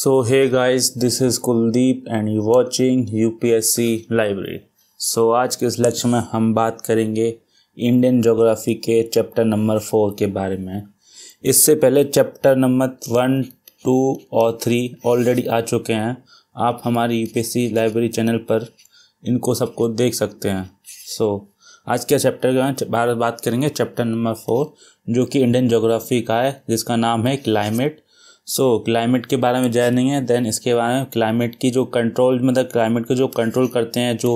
this is Kuldeep and you watching U P S C library so आज के इस lecture में हम बात करेंगे इंडियन जोग्राफी के चैप्टर नंबर फोर के बारे में इससे पहले चैप्टर नंबर वन टू और थ्री ऑलरेडी आ चुके हैं आप हमारी यूपीएससी लाइब्रेरी चैनल पर इनको सबको देख सकते हैं सो so, आज के चैप्टर के बारे में बात करेंगे चैप्टर नंबर फोर जो कि इंडियन जोग्राफी का है जिसका नाम है क्लाइमेट सो so, क्लाइमेट के बारे में जानेंगे देन इसके बारे में क्लाइमेट की जो कंट्रोल मतलब क्लाइमेट को जो कंट्रोल करते हैं जो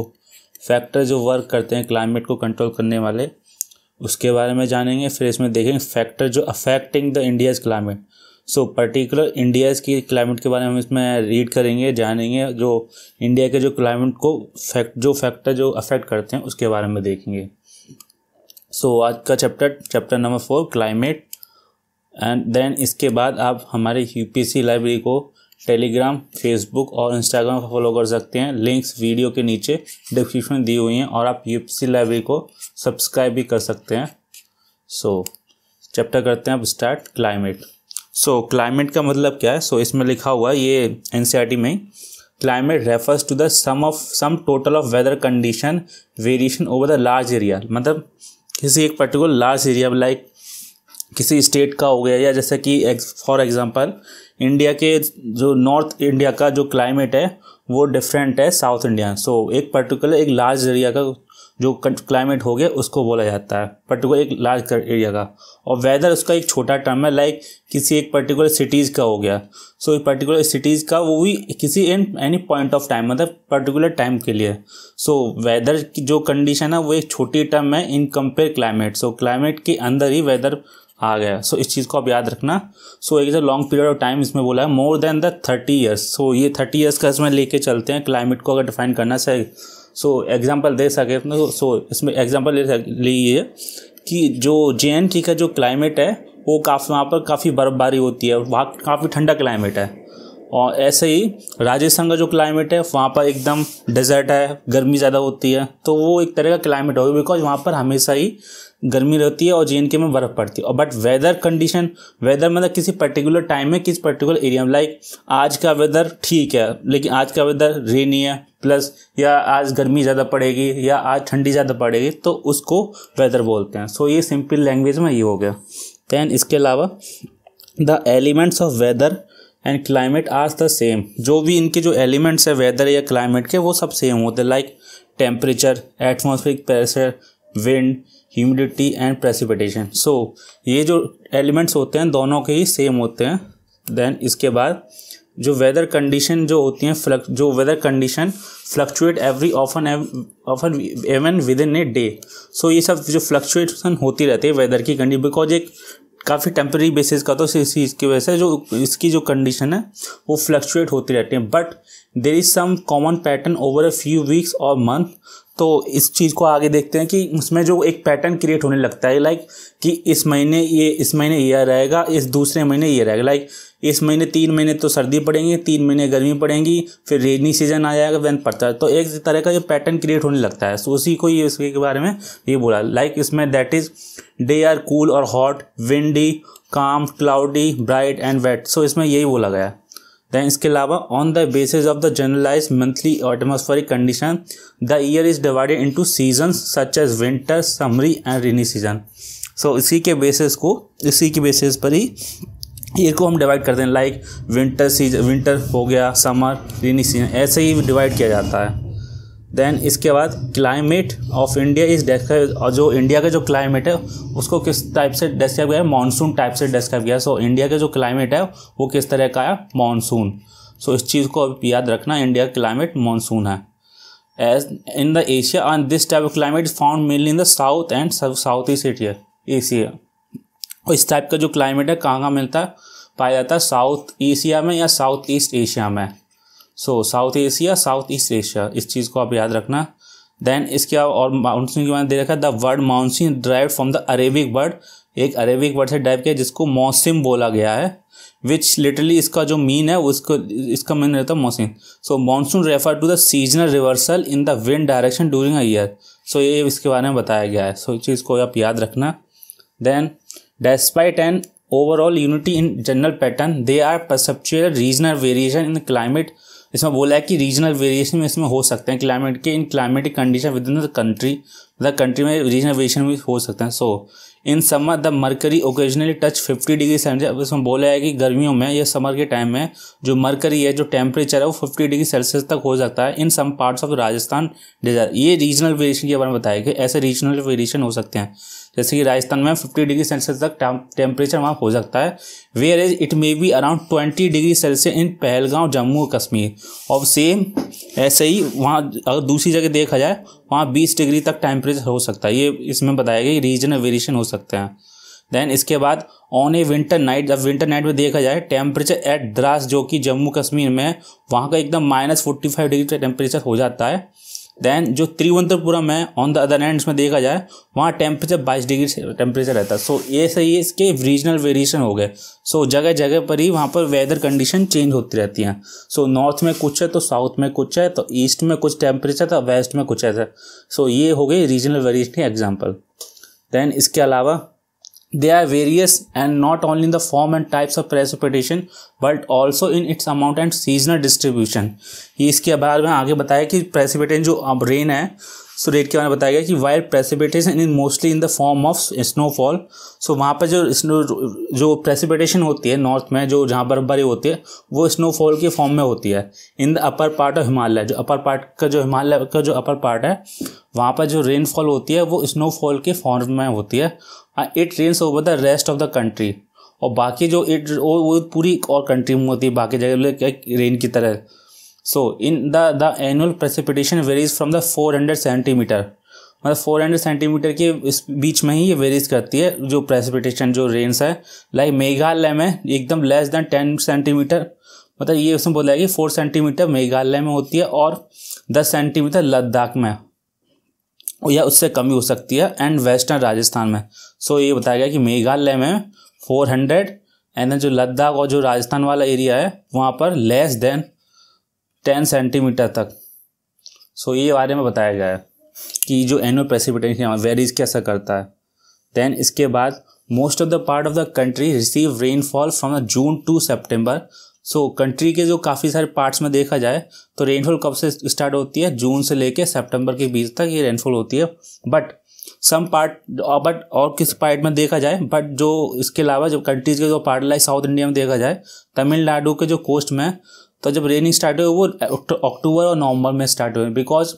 फैक्टर जो वर्क करते हैं क्लाइमेट को कंट्रोल करने वाले उसके बारे में जानेंगे फिर इसमें देखेंगे फैक्टर जो affecting the India's climate so particular India's की क्लाइमेट के बारे में हम इसमें रीड करेंगे जानेंगे जो इंडिया के जो क्लाइमेट को फैक्ट जो फैक्टर जो अफेक्ट करते हैं उसके बारे में देखेंगे सो so, आज का chapter chapter number four climate and then इसके बाद आप हमारे यू लाइब्रेरी को टेलीग्राम फेसबुक और इंस्टाग्राम पर फॉलो कर सकते हैं लिंक्स वीडियो के नीचे डिस्क्रिप्शन में दी हुई हैं और आप यू लाइब्रेरी को सब्सक्राइब भी कर सकते हैं सो so, चैप्टर करते हैं अब स्टार्ट क्लाइमेट सो क्लाइमेट का मतलब क्या है सो so, इसमें लिखा हुआ है ये एन e में climate refers to the sum of sum total of weather condition variation over the large area मतलब किसी एक पर्टिकुलर लार्ज एरिया लाइक किसी स्टेट का हो गया या जैसे कि फॉर एग्ज़ाम्पल इंडिया के जो नॉर्थ इंडिया का जो क्लाइमेट है वो डिफरेंट है साउथ इंडिया सो so, एक पर्टिकुलर एक लार्ज एरिया का जो क्लाइमेट हो गया उसको बोला जाता है पर्टिकुलर एक लार्ज एरिया का और वेदर उसका एक छोटा टर्म है लाइक किसी एक पर्टिकुलर सिटीज़ का हो गया सो so, पर्टिकुलर सिटीज़ का वो भी किसी in any point of time मतलब पर्टिकुलर टाइम के लिए सो so, वेदर की जो कंडीशन है वो एक छोटी टर्म है in compare climate so climate के अंदर ही वेदर आ गया सो so, इस चीज़ को आप याद रखना सो एक लॉन्ग पीरियड ऑफ टाइम इसमें बोला है more than the thirty years so ये थर्टी ईयर्स का इसमें लेके चलते हैं क्लाइमेट को अगर डिफाइन करना चाहिए सो एग्जांपल दे सके सो इसमें एग्जांपल ले लीजिए कि जो जे का जो क्लाइमेट है वो काफ़ी वहाँ पर काफ़ी बर्फ़बारी होती है वहाँ काफ़ी ठंडा क्लाइमेट है और ऐसे ही राजस्थान का जो क्लाइमेट है वहाँ पर एकदम डेजर्ट है गर्मी ज़्यादा होती है तो वो एक तरह का क्लाइमेट होगा बिकॉज वहाँ पर हमेशा ही गर्मी रहती है और जे में बर्फ़ पड़ती है और बट वेदर कंडीशन वेदर मतलब किसी पर्टिकुलर टाइम में किस पर्टिकुलर एरिया में लाइक आज का वेदर ठीक है लेकिन आज का वेदर रेनी है प्लस या आज गर्मी ज़्यादा पड़ेगी या आज ठंडी ज़्यादा पड़ेगी तो उसको वेदर बोलते हैं सो so, ये सिंपल लैंग्वेज में ये हो गया दैन इसके अलावा the elements of weather and climate as the same जो भी इनके जो एलिमेंट्स है वेदर या क्लाइमेट के वो सब सेम होते हैं like temperature atmospheric pressure wind humidity and precipitation so ये जो एलिमेंट्स होते हैं दोनों के ही सेम होते हैं देन इसके बाद जो वेदर कंडीशन जो होती हैं फ्लक जो weather condition fluctuate every often often even within a day so ये सब जो फ्लक्चुएशन होती रहती है वेदर की कंडीशन बिकॉज एक काफ़ी टेम्प्रेरी बेसिस का तो इस चीज़ की वजह से जो इसकी जो कंडीशन है वो फ्लक्चुएट होती रहती है but there is some common pattern over a few weeks or month तो इस चीज़ को आगे देखते हैं कि उसमें जो एक पैटर्न क्रिएट होने लगता है लाइक कि इस महीने ये इस महीने ये रहेगा इस दूसरे महीने ये रहेगा लाइक इस महीने तीन महीने तो सर्दी पड़ेंगी तीन महीने गर्मी पड़ेंगी फिर रेनी सीजन आ जाएगा वैन पड़ता है तो एक तरह का ये पैटर्न क्रिएट होने लगता है सो तो उसी को ये इसके बारे में ये बोला लाइक इसमें that is day are cool or hot windy calm cloudy bright and wet so इसमें यही बोला गया है देन इसके अलावा on the basis of the generalize monthly atmospheric condition the year is divided into season such as winter summery and rainy season so इसी के basis को इसी के बेसिस पर ही ईयर को हम डिवाइड करते हैं लाइक विंटर सीजन विंटर हो गया समर रेनी सीजन ऐसे ही डिवाइड किया जाता है देन इसके बाद climate of India is describe और जो इंडिया का जो क्लाइमेट है उसको किस टाइप से डिस्क्राइब किया है मानसून टाइप से डिस्क्राइब किया है सो इंडिया का जो क्लाइमेट है वो किस तरह का है मानसून सो इस चीज़ को अब याद रखना इंडिया क्लाइमेट मानसून है as in the Asia and this type of climate is found mainly in the south and south east Asia Asia और इस टाइप का जो क्लाइमेट है कहाँ कहाँ मिलता है पाया जाता है साउथ एशिया में या साउथ ईस्ट एशिया में so south Asia south east Asia इस चीज़ को आप याद रखना देन इसके और माउंटेन के बारे में देखा the word monsoon drive from the Arabic word एक अरेबिक वर्ड से ड्राइव किया जिसको मौसम बोला गया है विच लिटरली इसका जो मीन है उसको इसका मीन रहता है मौसम so monsoon refer to the seasonal reversal in the wind direction during a year so ये इसके बारे में बताया गया है सो so, इस चीज़ को आप याद रखना then despite an overall unity in general pattern they are perceptual regional variation in climate इसमें बोला है कि रीजनल वेरिएशन में इसमें हो सकते हैं क्लाइमेट के इन climatic condition within the country the country में रीजनल वेरिएशन भी हो सकते हैं so in summer the mercury occasionally touch fifty degree Celsius अब इसमें बोला है कि गर्मियों में या समर के टाइम में जो मरकरी है जो टेम्परेचर है वो फिफ्टी डिग्री सेल्सियस तक हो सकता है in some parts of Rajasthan desert ये रीजनल वेरिएशन के बारे में बताया कि ऐसे रीजनल वेरिएशन हो सकते हैं जैसे कि राजस्थान में फिफ्टी डिग्री सेल्सियस तक टेम्परेचर वहाँ हो सकता है whereas it may be around twenty degree Celsius in Pahalgam Jammu और कश्मीर और सेम ऐसे ही वहाँ अगर दूसरी जगह देखा जाए वहाँ बीस डिग्री तक टेम्परेचर हो सकता है ये इसमें बताया गया रीजनल वेरिएशन हो सकते हैं देन इसके बाद ऑन ए विंटर नाइट जब विंटर नाइट में देखा जाए टेम्परेचर एट द्रास जो कि जम्मू कश्मीर में वहाँ का एकदम minus forty five degree temperature हो जाता है देन जो त्रिवंतपुरम है ऑन द अदर एंड में देखा जाए वहाँ टेम्परेचर बाईस डिग्री टेम्परेचर रहता है सो ये सही है इसके रीजनल वेरिएशन हो गए सो जगह जगह पर ही वहाँ पर वेदर कंडीशन चेंज होती रहती हैं सो नॉर्थ में कुछ है तो साउथ में कुछ है तो ईस्ट में कुछ टेम्परेचर था वेस्ट में कुछ ऐसा सो so, ये हो गई रीजनल वेरिएशन एग्जाम्पल देन इसके अलावा they are various and not only in the form and types of precipitation but also in its amount and seasonal distribution ये इसके बारे में आगे बताया कि precipitation जो अब रेन है सो रेट के बारे में बताया गया कि while precipitation is mostly in the form of snowfall so वहाँ पर जो स्नो जो प्रेसिपिटेशन होती है नॉर्थ में जो जहाँ बर्फबारी होती है वो स्नोफॉल के फॉर्म में होती है in the upper part of Himalaya जो अपर पार्ट का जो हिमालय का जो अपर पार्ट है वहाँ पर जो रेनफॉल होती है वो स्नोफॉल के फॉर्म में होती है it rains over the rest of the country और बाकी जो इट वो, वो पूरी और कंट्री में होती है बाकी जगह रेन की तरह so in the the annual precipitation varies from the four hundred centimetre मतलब फोर हंड्रेड सेंटीमीटर के इस बीच में ही ये वेरीज करती है जो प्रेसिपिटेशन जो रेन्स है लाइक मेघालय में एकदम लेस देन टेन सेंटीमीटर मतलब ये उसमें बोला कि फोर सेंटीमीटर मेघालय में होती है और दस सेंटीमीटर लद्दाख में या उससे कमी हो सकती है एंड वेस्टर्न राजस्थान में सो ये बताया गया कि मेघालय में फोर हंड्रेड एंड जो लद्दाख और जो राजस्थान वाला एरिया है वहाँ पर लेस देन टेन सेंटीमीटर तक सो ये बारे में बताया गया है कि जो एनुअल प्रेसिपिटेशन वेरीज कैसा करता है देन इसके बाद most of the part of the country receive rainfall from June to September so country के जो काफ़ी सारे पार्ट्स में देखा जाए तो रेनफॉल कब से स्टार्ट होती है जून से लेके सितंबर के बीच तक ये रेनफॉल होती है बट सम पार्ट बट और किस पार्ट में देखा जाए बट जो इसके अलावा जो कंट्रीज के जो पार्ट लाइक साउथ इंडिया में देखा जाए तमिलनाडु के जो कोस्ट में तो जब रेनिंग स्टार्ट हुई वो अक्टूबर और नवंबर में स्टार्ट हुए बिकॉज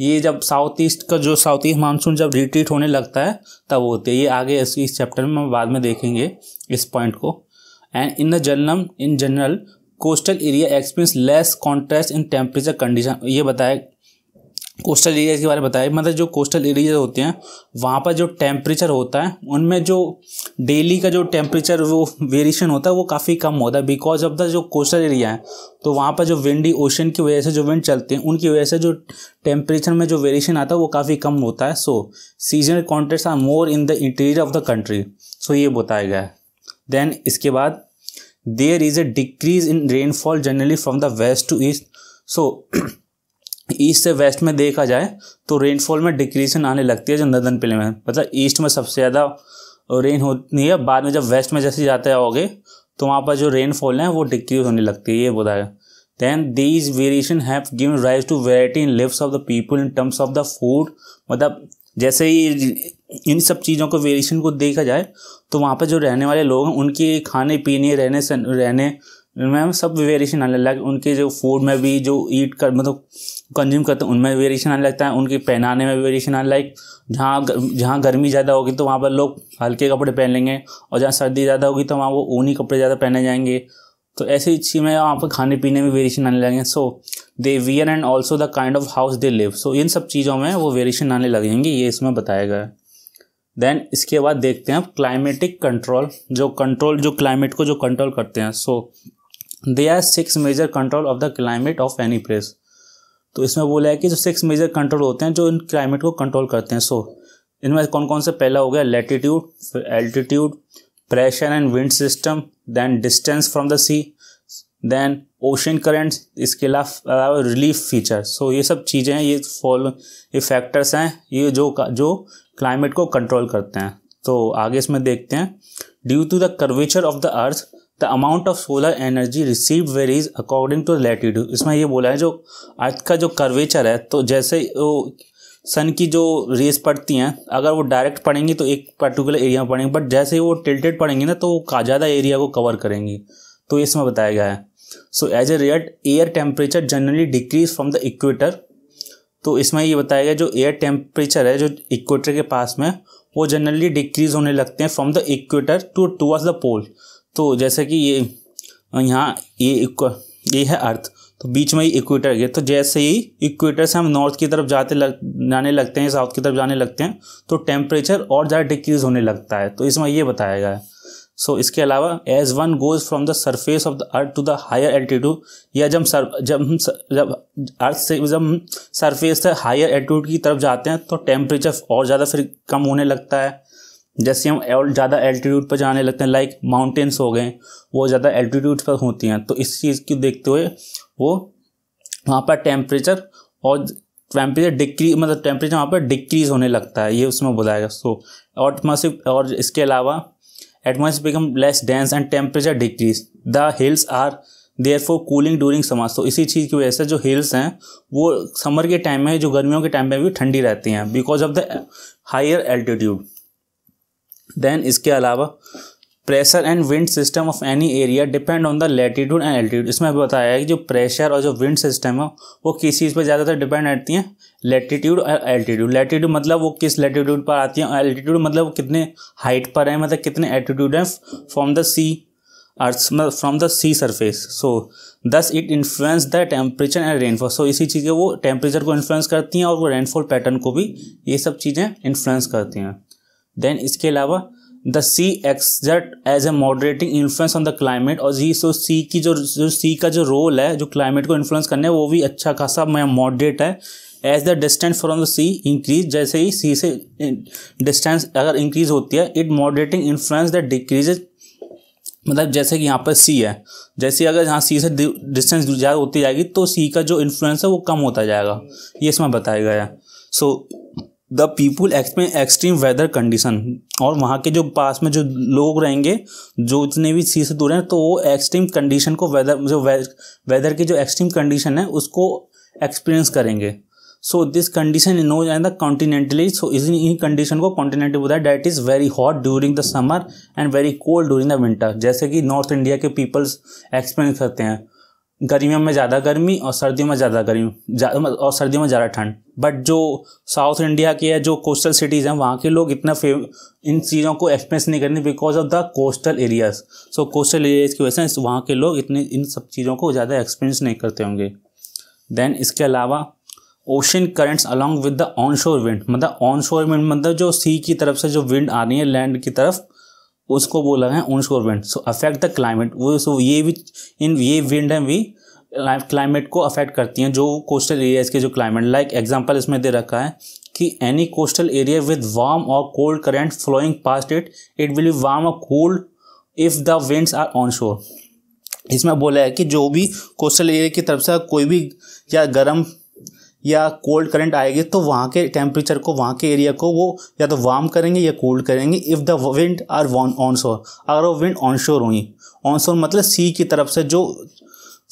ये जब साउथ ईस्ट का जो साउथ ईस्ट मानसून जब रिट्रीट होने लगता है तब होते हैं ये आगे इस चैप्टर में हम बाद में देखेंगे इस पॉइंट को and in the general in general coastal area experience less contrast in temperature condition ये बताया कोस्टल एरियाज़ के बारे में बताया मतलब जो कोस्टल एरियाज़ होते हैं वहाँ पर जो टेम्परेचर होता है उनमें जो डेली का जो टेम्परेचर वो वेरिएशन होता है वो काफ़ी कम होता है बिकॉज ऑफ द जो कोस्टल एरिया है तो वहाँ पर जो विंडी ओशन की वजह से जो विंड चलते हैं उनकी वजह से जो टेम्परेचर में जो वेरिएशन आता है वो काफ़ी कम होता है so seasonal contrast are more in the interior of the country so ये बताया गया है देन इसके बाद there is a decrease in rainfall generally from the west to east so east से वेस्ट में देखा जाए तो रेनफॉल में डिक्रीजन आने लगती है जो नदन प्लेन में मतलब ईस्ट में सबसे ज़्यादा रेन होती है बाद में जब वेस्ट में जैसे जाते आओगे तो वहाँ पर जो रेनफॉल है वो डिक्रीज होने लगती है ये बताया then these variation have give rise to variety in lives of the people in terms of the food मतलब जैसे ही इन सब चीज़ों को वेरिएशन को देखा जाए तो वहाँ पर जो रहने वाले लोग हैं उनके खाने पीने रहने रहने में सब वेरिएशन आने लगा उनके जो फूड में भी जो ईट कर मतलब कंज्यूम करते हैं उनमें वेरिएशन आने लगता है उनके पहनाने में वेरिएशन आने लाइक जहाँ जहाँ गर्मी ज़्यादा होगी तो वहाँ पर लोग हल्के कपड़े पहन लेंगे और जहाँ सर्दी ज़्यादा होगी तो वहाँ वो ऊनी कपड़े ज़्यादा पहने जाएंगे तो ऐसी चीज़ में वहाँ पर खाने पीने में वेरिएशन आने लगेंगे so they wear and also the kind of house they live so इन सब चीज़ों में वो वेरिएशन आने लगेंगे ये इसमें बताया गया है देन इसके बाद देखते हैं क्लाइमेटिक कंट्रोल जो कंट्रोल जो क्लाइमेट को जो कंट्रोल करते हैं so they are six major control of the climate of any place तो इसमें बोला है कि जो सिक्स मेजर कंट्रोल होते हैं जो इन क्लाइमेट को कंट्रोल करते हैं सो इनमें कौन कौन से पहला हो गया latitude altitude pressure and wind system then distance from the sea then ocean currents इसके अलावा रिलीफ फीचर सो ये सब चीज़ें हैं ये फॉलो ये फैक्टर्स हैं ये जो जो क्लाइमेट को कंट्रोल करते हैं तो आगे इसमें देखते हैं due to the curvature of the earth the amount of solar energy receive varies according to latitude इसमें ये बोला है जो अर्थ का जो कर्वेचर है तो जैसे वो सन की जो रेस पड़ती हैं अगर वो डायरेक्ट पड़ेंगी तो एक पर्टिकुलर एरिया में पड़ेंगी बट जैसे ही वो टिल्टेड पड़ेंगी ना तो वो ज़्यादा एरिया को कवर करेंगी तो इसमें बताया गया है so as a result air temperature generally decrease from the equator तो इसमें ये बताया गया जो एयर टेम्परेचर है जो इक्वेटर के पास में वो जनरली डिक्रीज होने लगते हैं from the equator to towards the pole तो जैसे कि ये यहाँ ये ये है अर्थ तो बीच में ही इक्वेटर गया तो जैसे ही इक्वेटर से हम नॉर्थ की तरफ जाते लग जाने लगते हैं साउथ की तरफ जाने लगते हैं तो टेम्परेचर और ज़्यादा डिक्रीज होने लगता है तो इसमें ये बताया गया है सो so, इसके अलावा as one goes from the surface of the earth to the higher altitude या जब सर जब हम जब अर्थ से जब सरफेस से हायर एल्टीट्यूड की तरफ जाते हैं तो टेम्परेचर और ज़्यादा फिर कम होने लगता है जैसे हम ज़्यादा एल्टीट्यूड पर जाने लगते हैं लाइक माउंटेन्स हो गए वो ज़्यादा एल्टीट्यूड पर होती हैं तो इस चीज़ को देखते हुए वो वहाँ पर टेम्परेचर और टेम्परेचर डिक्री मतलब टेम्परेचर वहाँ पर डिक्रीज होने लगता है ये उसमें बुलाएगा सो एटमोस्फिक और इसके अलावा atmosphere become less dense and temperature decrease the hills are therefore cooling during summer तो इसी चीज़ की वजह से जो हिल्स हैं वो समर के टाइम में जो गर्मियों के टाइम में भी ठंडी रहती हैं because of the higher altitude then इसके अलावा pressure and wind system of any area depend on the latitude and altitude इसमें बताया है कि जो प्रेशर और जो विंड सिस्टम है वो किस चीज़ पर ज़्यादातर डिपेंड रहती हैं लेटीट्यूड और एल्टीट्यूड लेटीट्यूड मतलब वो किस लेटीट्यूड पर आती हैं एल्टीट्यूड मतलब कितने हाइट पर हैं मतलब कितने एल्टीट्यूड हैं from the sea earth from the sea surface so thus it influence the temperature and rainfall so इसी चीज़ें वो टेम्परेचर को इन्फ्लुएंस करती हैं और वो रेनफॉल पैटर्न को भी ये सब चीज़ें इन्फ्लुएंस करती हैं देन इसके अलावा the sea exert as a moderating influence on the climate और जी सो सी की जो जो सी का जो रोल है जो क्लाइमेट को इन्फ्लुएंस करने है वो भी अच्छा खासा मॉडरेट है as the distance from the sea increase जैसे ही सी से डिस्टेंस अगर इंक्रीज होती है it moderating influence the decrease मतलब जैसे कि यहाँ पर सी है जैसे अगर यहाँ सी से डिस्टेंस ज़्यादा होती जाएगी तो सी का जो इन्फ्लुएंस है वो कम होता जाएगा ये इसमें बताया गया so so, the people extreme weather condition और वहाँ के जो पास में जो लोग रहेंगे जो इतने भी सी से दूर हैं तो वो एक्सट्रीम कंडीशन को वेदर जो वेदर की जो एक्सट्रीम कंडीशन है उसको एक्सपीरियंस करेंगे so this condition known and the continentally so इस इन कंडीशन को कॉन्टिनेंटल बोला that is very hot during the summer and very cold during the winter जैसे कि नॉर्थ इंडिया के पीपल्स एक्सपीरियंस करते हैं गर्मियों में ज़्यादा गर्मी और सर्दियों में ज़्यादा गर्मी मतलब, और सर्दियों में ज़्यादा ठंड बट जो साउथ इंडिया के या जो कोस्टल सिटीज़ हैं वहाँ के लोग इतना इन चीज़ों को एक्सपीरियंस नहीं करते because of the coastal areas so coastal areas की वजह से वहाँ के लोग इतने इन सब चीज़ों को ज़्यादा एक्सप्रेंस नहीं करते होंगे देन इसके अलावा ocean currents along with the on shore wind मतलब ऑन शोर विंड मतलब जो सी की तरफ से जो विंड आ रही है लैंड की तरफ उसको बोला है on shore wind so affect the climate वो सो ये भी इन ये विंड हैं भी क्लाइमेट को अफेक्ट करती हैं जो कोस्टल एरियाज़ के जो क्लाइमेट लाइक एग्जांपल इसमें दे रखा है कि any coastal area with warm or cold current flowing past it it will be warm or cold if the winds are on shore इसमें बोला है कि जो भी कोस्टल एरिया की तरफ से कोई भी या गर्म या कोल्ड करंट आएगी तो वहाँ के टेम्परेचर को वहाँ के एरिया को वो या तो वार्म करेंगे या कोल्ड करेंगे if the wind are on on shore अगर वो विंड ऑन शोर हुई ऑन शोर मतलब सी की तरफ से जो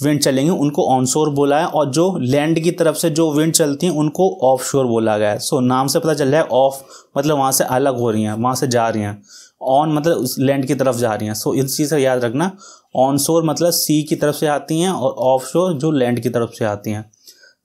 विंड चलेंगे उनको ऑन शोर बोला है और जो लैंड की तरफ से जो विंड चलती हैं उनको ऑफ शोर बोला गया है सो नाम से पता चल रहा है ऑफ मतलब वहाँ से अलग हो रही हैं वहाँ से जा रही हैं ऑन मतलब उस लैंड की तरफ जा रही हैं सो इस चीज़ से याद रखना ऑन शोर मतलब सी की तरफ से आती हैं और ऑफ शोर जो लैंड की तरफ से आती हैं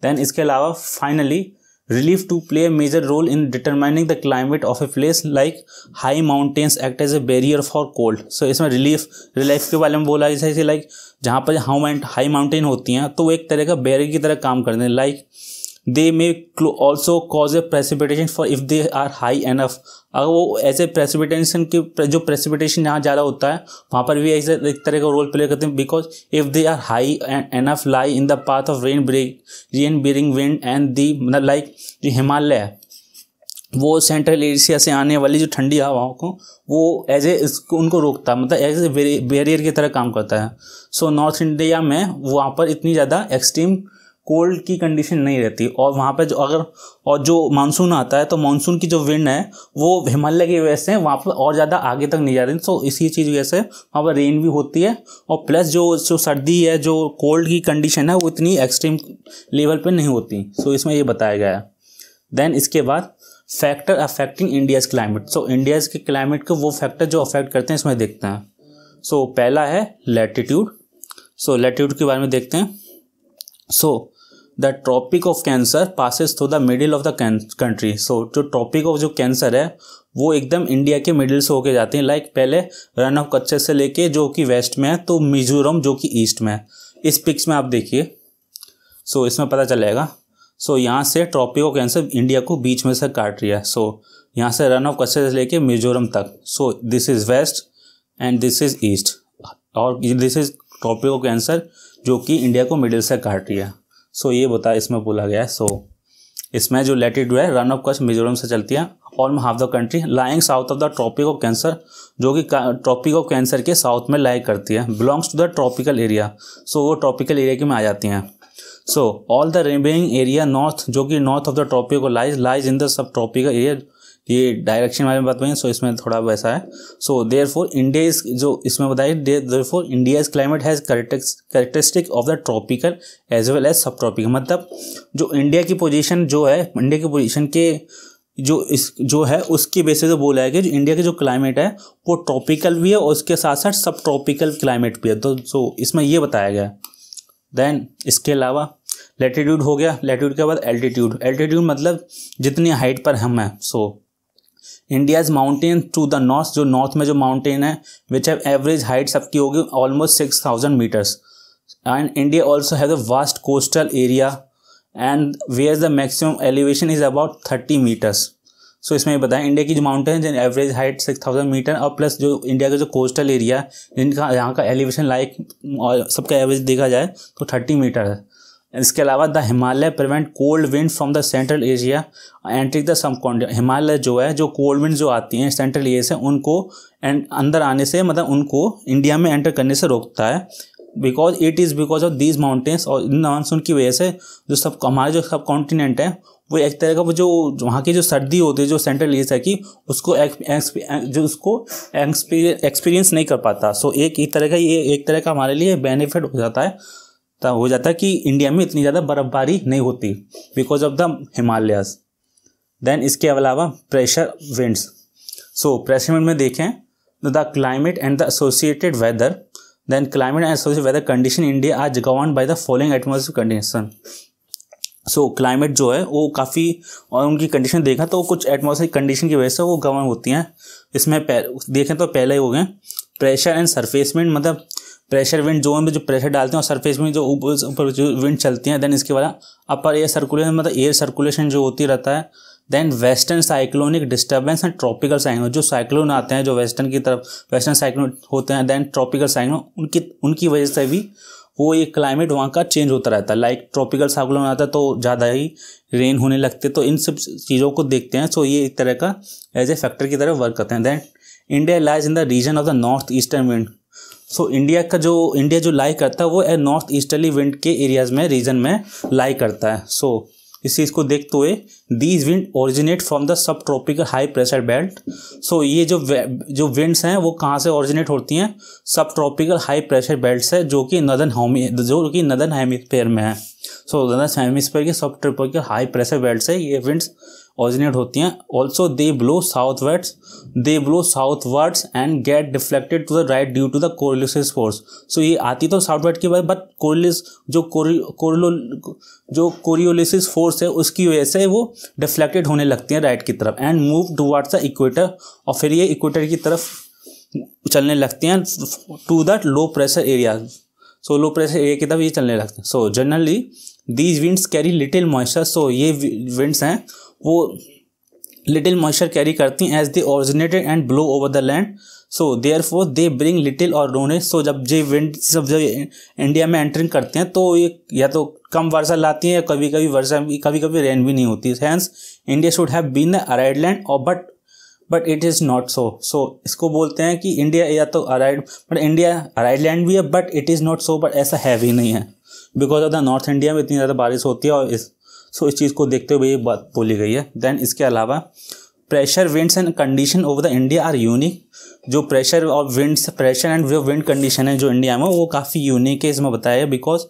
देन इसके अलावा finally relief to play a major role in determining the climate of a place like high mountains act as a barrier for cold so इसमें रिलीफ रिलीफ के बारे में बोला जैसे लाइक जहाँ पर हाउ हाई माउंटेन होती हैं तो वो एक तरह का बैरियर की तरह काम करते हैं like like, they may also cause a precipitation for if they are high enough अगर वो ऐसे प्रेसिपिटेशन की जो प्रेसिपिटेशन यहाँ ज़्यादा होता है वहाँ पर भी ऐसे एक तरह का रोल प्ले करते हैं because if they are high enough lie in the path of rain break rain bearing wind and the मतलब लाइक जो हिमालय है वो सेंट्रल एशिया से आने वाली जो ठंडी हवाओं को वो एज ए इसको उनको रोकता है मतलब एज ए बैरियर की तरह काम करता है सो नॉर्थ इंडिया में वहाँ पर इतनी ज़्यादा एक्सट्रीम कोल्ड की कंडीशन नहीं रहती और वहाँ पर जो अगर और जो मानसून आता है तो मानसून की जो विंड है वो हिमालय की वजह से वहाँ पर और ज़्यादा आगे तक नहीं जाती तो इसी चीज़ वजह से वहाँ पर रेन भी होती है और प्लस जो जो सर्दी है जो कोल्ड की कंडीशन है वो इतनी एक्सट्रीम लेवल पर नहीं होती सो इसमें ये बताया गया है देन इसके बाद factor affecting India's climate so India's के क्लाइमेट के वो फैक्टर जो अफेक्ट करते हैं इसमें देखते हैं सो so, पहला है लेटीट्यूड सो लेटीट्यूड के बारे में देखते हैं so so, the Tropic of Cancer passes through the middle of the country so जो ट्रॉपिक ऑफ जो कैंसर है वो एकदम इंडिया के मिडिल से होके जाते हैं लाइक like पहले रन ऑफ कच्चे से लेके जो कि वेस्ट में है तो मिजोरम जो कि ईस्ट में है इस पिक्स में आप देखिए सो so, इसमें पता चलेगा सो so, यहाँ से ट्रॉपिक ऑफ कैंसर इंडिया को बीच में से काट रही है सो so, यहाँ से रन ऑफ कच्चे से लेके मिजोरम तक so this is west and this is east और this is Tropic of Cancer जो कि इंडिया को मिडिल से काट रही है सो ये बताया इसमें बोला गया है सो इसमें जो लेटिड है रन ऑफ कच्छ मिजोरम से चलती है all half the country lying south of the Tropic of Cancer जो कि ट्रॉपिक ऑफ कैंसर के साउथ में लाइक करती है belongs to the tropical area so वो ट्रॉपिकल एरिया के में आ जाती हैं so all the remaining area north जो कि north of the tropic lies lies in the subtropical area ये डायरेक्शन बारे में बात हुई सो इसमें थोड़ा वैसा है सो देयर फोर इंडिया इज जो इसमें बताइए therefore India is climate has characteristic of the tropical as well as subtropical मतलब जो इंडिया की पोजीशन जो है इंडिया की पोजीशन के जो इस जो है उसके बेसिस से बोला है कि जो इंडिया के जो क्लाइमेट है वो ट्रॉपिकल भी है और उसके साथ साथ सब ट्रॉपिकल क्लाइमेट भी है तो सो इसमें ये बताया गया देन इसके अलावा लेटीट्यूड हो गया लेटीट्यूड के बाद एल्टीट्यूड एल्टीट्यूड मतलब जितनी हाइट पर हम हैं so India's mountain to the north जो नॉर्थ में जो माउंटेन है विच हैव एवरेज हाइट सबकी होगी almost six thousand metres and India also has a vast coastal area and where the maximum elevation is about thirty metres so इसमें भी बताएं India की जो माउंटेन है average height six thousand metre और plus जो इंडिया का जो कोस्टल एरिया है जिनका यहाँ का एलिवेशन लाइक सबका एवरेज देखा जाए तो थर्टी मीटर है इसके अलावा the Himalaya prevent cold wind from the central Asia entering the subcontinent Himalaya जो है जो कोल्ड विंड जो आती हैं सेंट्रल एरिया से उनको एंड अंदर आने से मतलब उनको इंडिया में एंटर करने से रोकता है because it is because of these mountains और इन मानसून की वजह से जो सब हमारे जो सब कॉन्टिनेंट है वो एक तरह का वो जो वहाँ की जो सर्दी होती है जो सेंट्रल एशिया की उसको एक, एक, जो उसको एक्सपीरियंस नहीं कर पाता सो so, एक, एक तरह का ये एक तरह का हमारे लिए बेनिफिट हो जाता है हो जाता है कि इंडिया में इतनी ज़्यादा बर्फबारी नहीं होती because of the Himalayas then इसके अलावा pressure winds so pressure wind में देखें the climate and the associated weather then climate and associated weather condition India आज govern by the following atmosphere condition so climate जो है वो काफ़ी और उनकी कंडीशन देखा तो कुछ एटमोसफियर कंडीशन की वजह से वो गवर्न होती हैं इसमें देखें तो पहले ही हो गए प्रेशर एंड सरफेसमेंट मतलब प्रेशर विंड जोन में जो प्रेशर डालते हैं और सरफेस में जो ऊपर ऊपर जो विंड चलती हैं देन इसके बाद अपर एयर सर्कुलेशन मतलब एयर सर्कुलेशन जो होती रहता है then western cyclonic disturbance and tropical cyclone जो साइक्लोन आते हैं जो वेस्टर्न की तरफ वेस्टर्न साइक्लोन होते हैं देन ट्रॉपिकल साइक्लोन उनकी उनकी वजह से भी वो ये क्लाइमेट वहाँ का चेंज होता रहता है लाइक ट्रॉपिकल साइक्लोन आता है तो ज़्यादा ही रेन होने लगते तो इन सब चीज़ों को देखते हैं सो ये एक तरह का एज ए फैक्टर की तरह वर्क करते हैं then India lies in the region of the north eastern wind so so, India का जो इंडिया जो लाई करता है वो नॉर्थ ईस्टर्ली विंड के एरियाज में रीजन में लाई करता है सो so, इस चीज़ को देखते हुए these wind originate from the subtropical high pressure belt so ये जो जो विंड्स हैं वो कहाँ से ओरिजिनेट होती हैं सब ट्रॉपिकल हाई प्रेशर बेल्ट से जो कि नदन होमी जो कि नदन हेमिस्फेयर में है सो नदन हेमिस्फेयर के सब ट्रॉपिकल हाई प्रेशर बेल्ट से ये विंड्स ऑरिजिनेट होती हैं also they blow southwards they blow southwards and get deflected to the right due to the Coriolis force so ये आती तो साउथ वर्ड की बात बट कोरिलिस जो कोरिलो जो कोरियोलिसिस फोर्स है उसकी वजह से वो डिफ्लेक्टेड होने लगती हैं राइट की तरफ and move towards the equator और फिर ये इक्वेटर की तरफ चलने लगती हैं to that low pressure area so low pressure area की तरफ ये चलने लगते हैं so generally these winds carry little moisture so ये विंड्स हैं वो लिटिल मॉइस्चर कैरी करती हैं as they and and over the land so so therefore for they bring little और rain सो जब जे विंड सब जब इंडिया में एंटरिंग करते हैं तो ये या तो कम वर्षा लाती है कभी कभी वर्षा कभी कभी रेन भी नहीं होती hence India should have been arid land और but but it is not so so इसको बोलते हैं कि इंडिया या तो arid but India arid land भी है but it is not so but ऐसा है भी नहीं है because of the north India में इतनी ज़्यादा बारिश होती है और इस सो इस चीज़ को देखते हुए ये बात बोली गई है देन इसके अलावा pressure winds and condition over the India are unique जो प्रेशर और विंड्स प्रेशर एंड जो विंड कंडीशन है जो इंडिया में वो काफ़ी यूनिक है इसमें बताया बिकॉज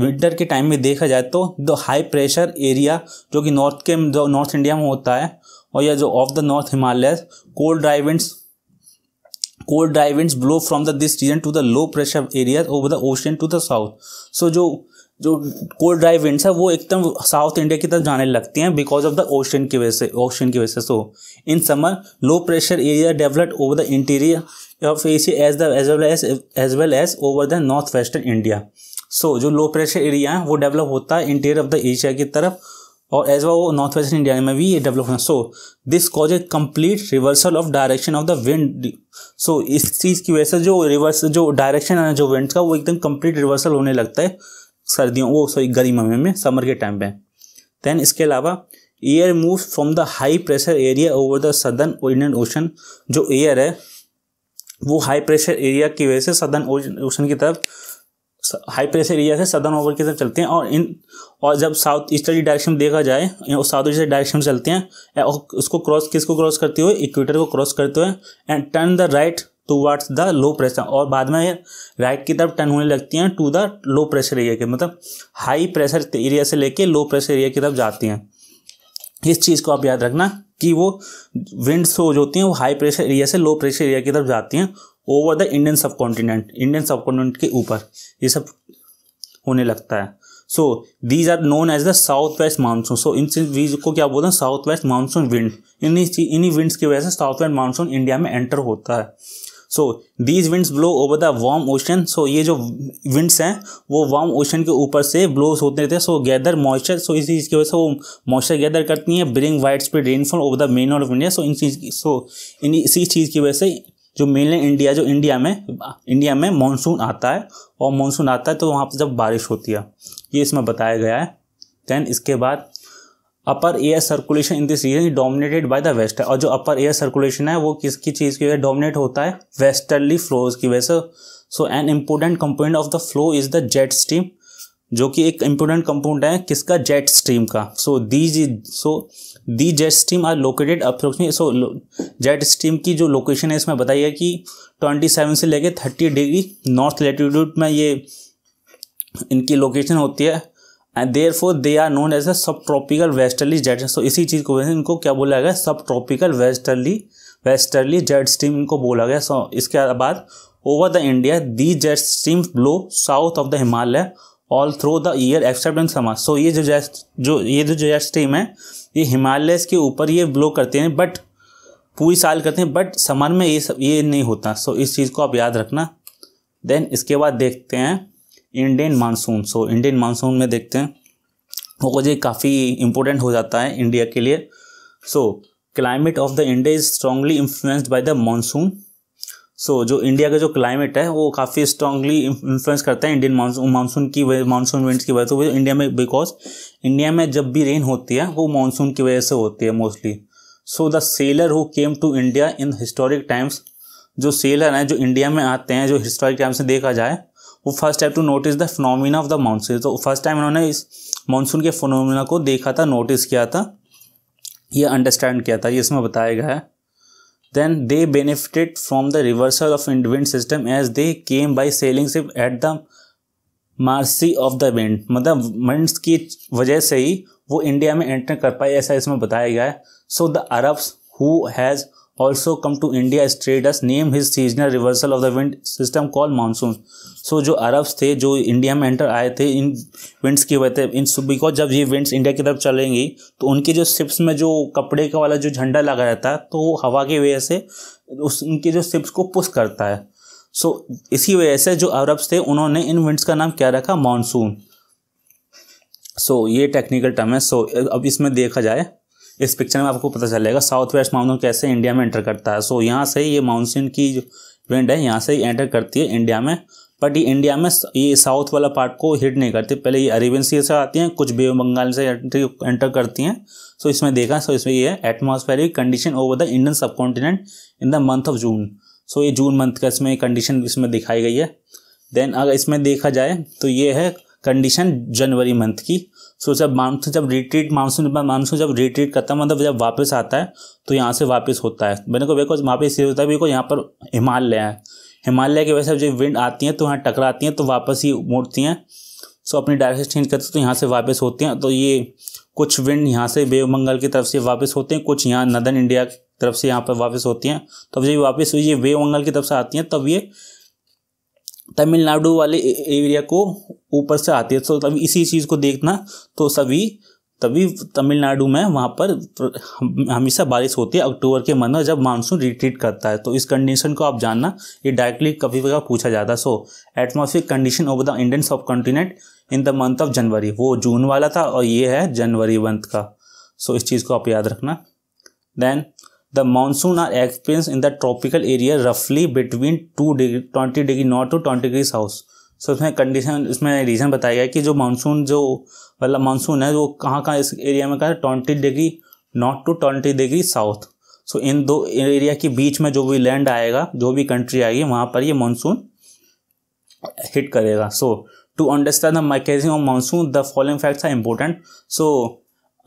विंटर के टाइम में देखा जाए तो द हाई प्रेशर एरिया जो कि नॉर्थ के जो नॉर्थ इंडिया में होता है और या जो of the north Himalaya cold dry winds cold dry winds blow from the this region to the low pressure area over the ocean to the south so जो जो कोल्ड ड्राइव विंड्स है वो एकदम साउथ इंडिया की तरफ जाने लगती हैं बिकॉज ऑफ द ओशन की वजह से ओशन की वजह से so in summer low pressure area developed over the interior of Asia as the as well as as well as over the north western India so जो low pressure area है वो develop होता है interior of the Asia की तरफ और as वो north west India में भी ये डेवलप होना so this cause a complete reversal of direction of the wind so इस चीज़ की वजह से जो रिवर्स जो डायरेक्शन है जो विंड का वो एकदम कंप्लीट रिवर्सल होने लगता है सर्दियों वो सॉरी गर्मी में, में समर के टाइम पे दैन इसके अलावा air move from the high pressure area over the southern Indian ocean जो एयर है वो हाई प्रेशर एरिया की वजह से सदर्न ओशन की तरफ हाई प्रेशर एरिया से सदर्न ओवर की तरफ चलते हैं और इन और जब साउथ ईस्टर्ली डायरेक्शन देखा जाए साउथ ईस्टर्ली डायरेक्शन में चलते हैं और उसको क्रॉस किसको क्रॉस करते हुए इक्वेटर को क्रॉस करते हुए and turn the right towards the low pressure और बाद में राइट की तरफ टर्न होने लगती हैं to the low pressure area के मतलब हाई प्रेशर एरिया से लेके लो प्रेशर एरिया की तरफ जाती हैं इस चीज़ को आप याद रखना कि वो विंड जो होती हैं वो हाई प्रेशर एरिया से लो प्रेशर एरिया की तरफ जाती हैं over the Indian subcontinent Indian subcontinent के ऊपर ये सब होने लगता है so these are known as the south west monsoon so इन चीज को क्या बोलते हैं साउथ वेस्ट मानसून विंड इन्हीं इन्हीं विंड्स की वजह से साउथ वेस्ट मानसून इंडिया में एंटर होता है so these winds blow over the warm ocean so ये जो विंड्स हैं वो वार्म ओशन के ऊपर से ब्लोज होते रहते हैं सो गैदर मॉइस्चर सो इस चीज़ की वजह से वो मॉइस्चर गैदर करती हैं bring widespread rainfall over the main of India so इन चीज़ की सो इन इसी चीज़ की वजह से जो मेनलैंड इंडिया जो इंडिया में इंडिया में मानसून आता है और मानसून आता है तो वहाँ पर जब बारिश होती है ये इसमें बताया गया है देन इसके बाद upper air circulation in this region is dominated by the west और जो अपर एयर सर्कुलेशन है वो किसकी चीज़ की वजह डोमिनेट होता है वेस्टर्ली फ्लोज की वजह से so an important component of the flow is the jet stream जो कि एक इम्पोर्टेंट कंपोनेंट है किसका जेट स्ट्रीम का so the so the jet stream are located approximate so jet stream की जो लोकेशन है इसमें बताइए कि ट्वेंटी सेवन से लेके थर्टी डिग्री नॉर्थ लेटीट्यूड में ये इनकी लोकेशन होती है and therefore they are known as a subtropical westerly jet तो इसी चीज़ को इनको क्या बोला गया subtropical westerly westerly jet stream इनको बोला गया सो इसके बाद over the India the jet stream blow south of the Himalaya all through the year except in summer so ये जो जेट जो ये जो जेट स्ट्रीम है ये हिमालय के ऊपर ये ब्लो करते हैं बट पूरी साल करते हैं बट समर में ये सब ये नहीं होता सो so, इस चीज़ को आप याद रखना देन इसके बाद देखते हैं Indian monsoon so Indian monsoon में देखते हैं वो वजह काफ़ी इंपॉर्टेंट हो जाता है इंडिया के लिए so climate of the India is strongly influenced by the monsoon so जो इंडिया का जो क्लाइमेट है वो काफ़ी स्ट्रांगली इन्फ्लुएंस करता है इंडियन मानसून मानसून की वजह मानसून विंड्स की वजह से इंडिया में बिकॉज इंडिया में जब भी रेन होती है वो मानसून की वजह से होती है mostly so the sailor who came to India in historic times जो सेलर हैं जो इंडिया में आते हैं जो हिस्टोरिक टाइम्स में देखा जाए वो first have to notice the phenomena of the monsoon तो फर्स्ट टाइम उन्होंने इस मानसून के फिनोमिना को देखा था नोटिस किया था ये अंडरस्टैंड किया था ये इसमें बताया गया है then they benefited from the reversal of the wind system as they came by sailing ship at the mercy of the wind मतलब विंड्स की वजह से ही वो इंडिया में एंटर कर पाए ऐसा इसमें बताया गया है so the Arabs who has also come to India straight us name his seasonal reversal of the wind system call monsoon so जो अरब्स थे जो इंडिया में एंटर आए थे इन विंड्स की वजह से इन बिकॉज जब ये विंड्स इंडिया की तरफ चलेंगी तो उनके जो सिप्स में जो कपड़े का वाला जो झंडा लगा रहता है तो वो हवा की वजह से उस उनके जो सिप्स को पुश करता है सो so, इसी वजह से जो अरब्स थे उन्होंने इन विंड्स का नाम क्या रखा मानसून सो so, ये टेक्निकल टर्म है सो so, अब इसमें देखा जाए इस पिक्चर में आपको पता चलेगा साउथ वेस्ट मानसून कैसे इंडिया में एंटर करता है सो यहाँ से ये मानसून की जो विंड है यहाँ से ही एंटर करती है इंडिया में बट ये इंडिया में ये साउथ वाला पार्ट को हिट नहीं करती पहले ये अरेबियन सी से आती हैं कुछ बेव बंगाल से एंटर करती हैं सो इसमें देखा सो इसमें ये है atmospheric condition over the Indian subcontinent in the month of June so ये जून मंथ का इसमें कंडीशन इसमें दिखाई गई है देन अगर इसमें देखा जाए तो ये है कंडीशन जनवरी मंथ की सो जब मानसून तो जब रिट्रीट मानसून मानसून जब रिट्रीट करता है मतलब जब वापस आता है तो यहाँ से वापस होता है मैंने को बिकॉज वहाँ पे इसलिए होता है बिकॉज यहाँ पर हिमालय है हिमालय की वजह से जो विंड आती है तो यहाँ टकराती हैं तो वापस ही मुड़ती हैं सो अपनी डायरेक्शन चेंज करते तो यहाँ से वापस होती हैं तो ये कुछ विंड यहाँ से वेव मंगल की तरफ से वापस होते हैं कुछ यहाँ नदन इंडिया तरफ से यहाँ पर वापस होती हैं तब तो जब वापस ये वेव मंगल की तरफ से आती हैं तब ये तमिलनाडु वाले एरिया को ऊपर से आती है तो तभी इसी चीज़ को देखना तो सभी तभी तमिलनाडु में वहाँ पर हमेशा बारिश होती है अक्टूबर के में जब मानसून रिट्रीट करता है तो इस कंडीशन को आप जानना ये डायरेक्टली कभी कभी पूछा जाता है so atmospheric condition of the Indian subcontinent in the month of January वो जून वाला था और ये है जनवरी मंथ का सो so, इस चीज़ को आप याद रखना then the monsoon are experience in the tropical area रफली between two degree twenty degree north to twenty degree south so इसमें कंडीशन इसमें रीज़न बताया गया कि जो मानसून जो मतलब मानसून है वो कहाँ कहाँ इस एरिया में कहा twenty degree north to twenty degree south so इन दो एरिया के बीच में जो भी लैंड आएगा जो भी कंट्री आएगी वहाँ पर ये मानसून हिट करेगा सो टू अंडरस्टैंड द मैकेजिंग of monsoon the following facts are important so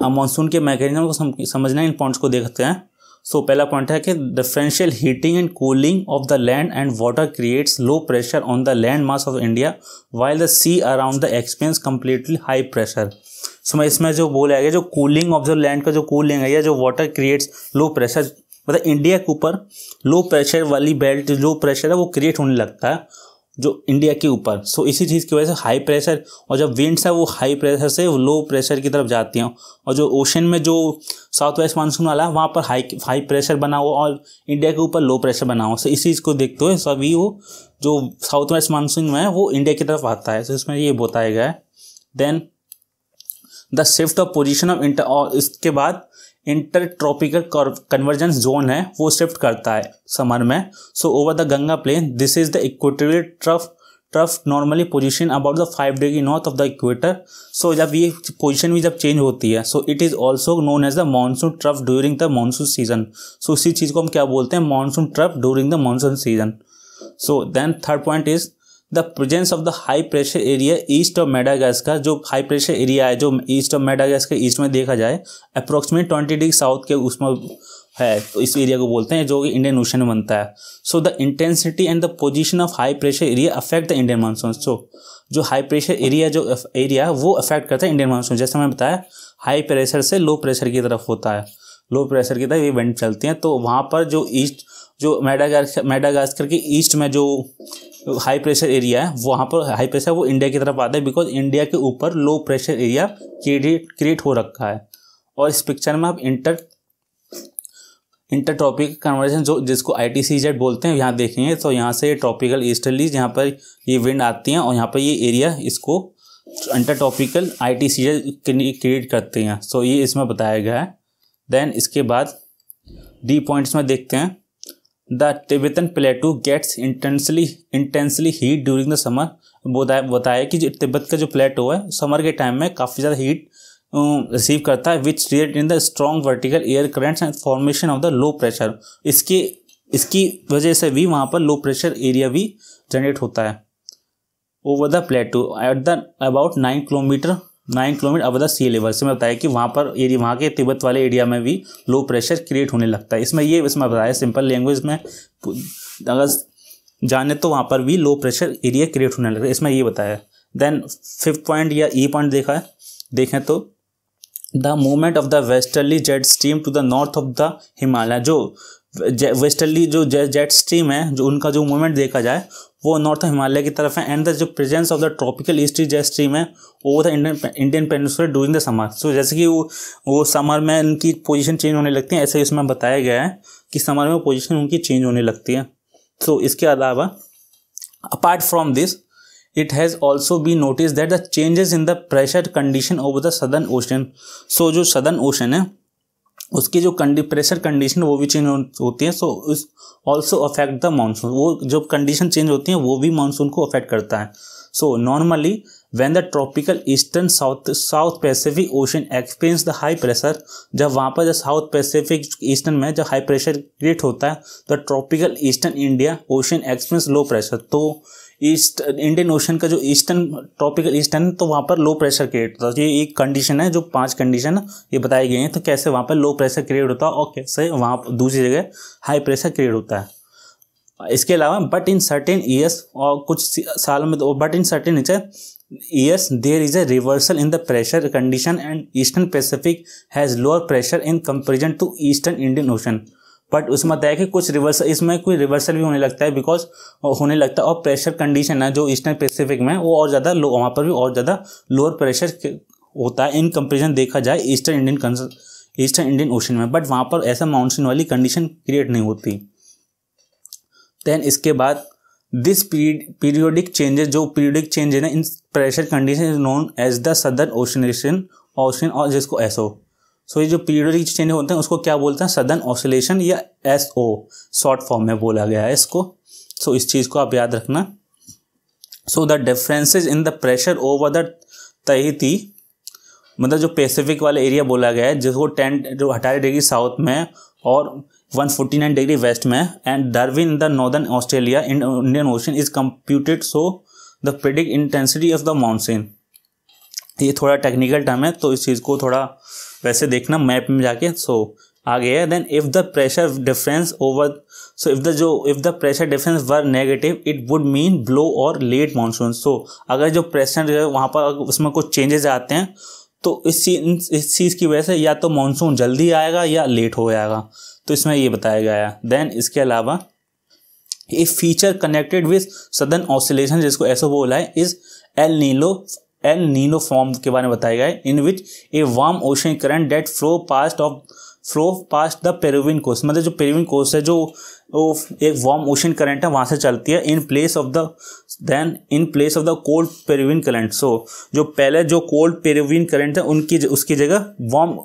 monsoon के मैकेनिज्म को समझना इन पॉइंट्स को देखते हैं सो so, पहला पॉइंट है कि differential heating and cooling of the land and water creates low pressure on the land mass of India while the sea around the experience completely high pressure so मैं इसमें जो बोला गया जो cooling of the land का जो cooling है या जो वाटर क्रिएट्स लो प्रेशर मतलब इंडिया के ऊपर लो प्रेशर वाली बेल्ट लो प्रेशर है वो क्रिएट होने लगता है जो इंडिया के ऊपर सो इसी चीज़ की वजह से हाई प्रेशर और जब विंड्स है वो हाई प्रेशर से लो प्रेशर की तरफ जाती हैं और जो ओशन में जो साउथ वेस्ट मानसून वाला है वहाँ पर हाई हाई प्रेशर बना हुआ और इंडिया के ऊपर लो प्रेशर बना हुआ सो इसी चीज़ को देखते हुए सभी वो जो साउथ वेस्ट मानसून में है वो इंडिया की तरफ आता है सो इसमें ये बताया गया है then the shift of position of inter और इसके बाद इंटर ट्रॉपिकल कन्वर्जेंस जोन है वो शिफ्ट करता है समर में so over the Ganga plain this is the equatorial trough trough normally position about the five degree north of the equator so जब ये पोजिशन भी जब चेंज होती है so it is also known as the monsoon trough during the monsoon season so इसी चीज़ को हम क्या बोलते हैं monsoon trough during the monsoon season so then third point is the presence of the high pressure area east of Madagascar जो high pressure area है जो ईस्ट ऑफ मेडागास्कर ईस्ट में देखा जाए अप्रोक्सीमेट ट्वेंटी डिग्री साउथ के उसमें है तो इस एरिया को बोलते हैं जो कि इंडियन ओशन में बनता है so the intensity and the position of high pressure area affect the Indian monsoon so जो हाई प्रेशर एरिया जो एरिया है वो अफेक्ट करता है इंडियन मानसून जैसे मैंने बताया हाई प्रेशर से लो प्रेशर की तरफ होता है लो प्रेशर की तरफ ये वेंट चलती हैं तो वहाँ पर जो ईस्ट जो मेडागास्कर मेडागास्कर के ईस्ट में जो हाई प्रेशर एरिया है वहाँ पर हाई प्रेशर वो इंडिया की तरफ आता है बिकॉज इंडिया के ऊपर लो प्रेशर एरिया क्रिएट हो रखा है और इस पिक्चर में आप इंटर इंटर ट्रॉपिक कन्वर्जेशन जो जिसको आई टी सी जेड बोलते हैं यहाँ देखेंगे तो यहाँ से ट्रॉपिकल ईस्टर्लीज यहाँ पर ये विंड आती हैं और यहाँ पर ये एरिया इसको intertropical I T C Z create करते हैं सो so, ये इसमें बताया गया है देन इसके बाद डी पॉइंट्स में देखते हैं the Tibetan plateau gets intensely intensely heat during the summer बताया बताया कि जो तिब्बत का जो प्लेटो है समर के टाइम में काफ़ी ज़्यादा हीट रिसीव अं, करता है which result in the strong vertical air currents and formation of the low pressure इसकी इसकी वजह से भी वहाँ पर लो प्रेशर एरिया भी जनरेट होता है over the plateau at the about nine kilometer nine kilometer above the sea level से मैं बताया कि वहाँ पर यदि वहाँ के तिब्बत वाले एरिया में भी लो प्रेशर क्रिएट होने लगता है इसमें ये इसमें बताया सिंपल लैंग्वेज में अगर जाने तो वहाँ पर भी लो प्रेशर एरिया क्रिएट होने लगता है इसमें ये बताया देन फिफ्थ पॉइंट या ई e पॉइंट देखा है देखें तो the movement of the westerly jet stream to the north of the Himalaya जो वेस्टर्ली जो जेट स्ट्रीम है जो उनका जो मूवमेंट देखा जाए वो नॉर्थ हिमालय की तरफ है एंड द जो presence of the tropical east jet stream है over the Indian Indian peninsular during the summer so जैसे कि वो वो समर में इनकी पोजीशन चेंज होने लगती है ऐसे इसमें बताया गया है कि समर में पोजीशन उनकी चेंज होने लगती है सो so, इसके अलावा apart from this it has also be notice that the changes in the pressure condition over the southern ocean so जो सदर्न ओशन है उसकी जो कंडी प्रेशर कंडीशन वो भी चेंज होती है सो इस ऑल्सो अफेक्ट द मानसून वो जो कंडीशन चेंज होती है वो भी मानसून को अफेक्ट करता है so normally when the tropical eastern south south pacific ocean experience the high pressure जब वहाँ पर जब साउथ पैसिफिक ईस्टर्न में जब हाई प्रेशर क्रिएट होता है तो tropical eastern India ocean experience low pressure तो ईस्ट इंडियन ओशन का जो ईस्टर्न ट्रॉपिकल ईस्टर्न तो वहाँ पर लो प्रेशर क्रिएट होता है तो ये एक कंडीशन है जो पांच कंडीशन ये बताई गई हैं तो कैसे वहाँ पर लो प्रेशर क्रिएट होता है और कैसे वहाँ पर दूसरी जगह हाई प्रेशर क्रिएट होता है इसके अलावा बट इन सर्टेन ईयर्स और कुछ सालों में तो but in certain years there is a reversal in the pressure condition and eastern pacific has lower pressure in comparison to eastern Indian ocean but उसमें बताया कि कुछ रिवर्सल इसमें कोई रिवर्सल भी होने लगता है बिकॉज होने लगता है और प्रेशर कंडीशन है जो ईस्टर्न पैसिफिक में वो और ज़्यादा लो वहाँ पर भी और ज़्यादा लोअर प्रेशर होता है इन कंपेरिजन देखा जाए eastern Indian eastern Indian ocean में बट वहाँ पर ऐसा माउंटेन वाली कंडीशन क्रिएट नहीं होती दैन इसके बाद दिस पीरियोडिक चेंजेस जो पीरियोडिक चेंजेस हैं in pressure condition is known as the southern oscillation ocean और जिसको एसओ सो ये जो पीरियोडिक चेंज होते हैं उसको क्या बोलते हैं सदन ऑसिलेशन या एस ओ शॉर्ट फॉर्म में बोला गया है इसको सो so, इस चीज़ को आप याद रखना so the differences in the pressure over the Tahiti मतलब जो पैसिफिक वाला एरिया बोला गया है जिसको टेन जो अठारह डिग्री साउथ में और one forty nine degree west में and Darwin in the northern Australia in Indian ocean is computed so the predict intensity of the monsoon ये थोड़ा टेक्निकल टर्म है तो इस चीज़ को थोड़ा वैसे देखना मैप में जाके सो आ गया then if the pressure difference over so if the जो if the pressure difference were negative it would mean below और लेट मानसून सो अगर जो प्रेशर है वहाँ पर उसमें कुछ चेंजेस आते हैं तो इस चीज इस चीज़ की वजह से या तो मानसून जल्दी आएगा या लेट हो जाएगा तो इसमें ये बताया गया है देन इसके अलावा a feature connected with southern oscillation जिसको ऐसा बोला है is El Nino El Nino form के बारे में बताया गया है in which a warm ocean current that flow past of flow past the Peruvian coast मतलब जो पेरुविन कोस्ट है जो वो एक वार्म ओशन करंट है वहाँ से चलती है in place of the then in place of the cold Peruvian current so जो पहले जो कोल्ड पेरोविन करंट है उनकी उसकी जगह वार्म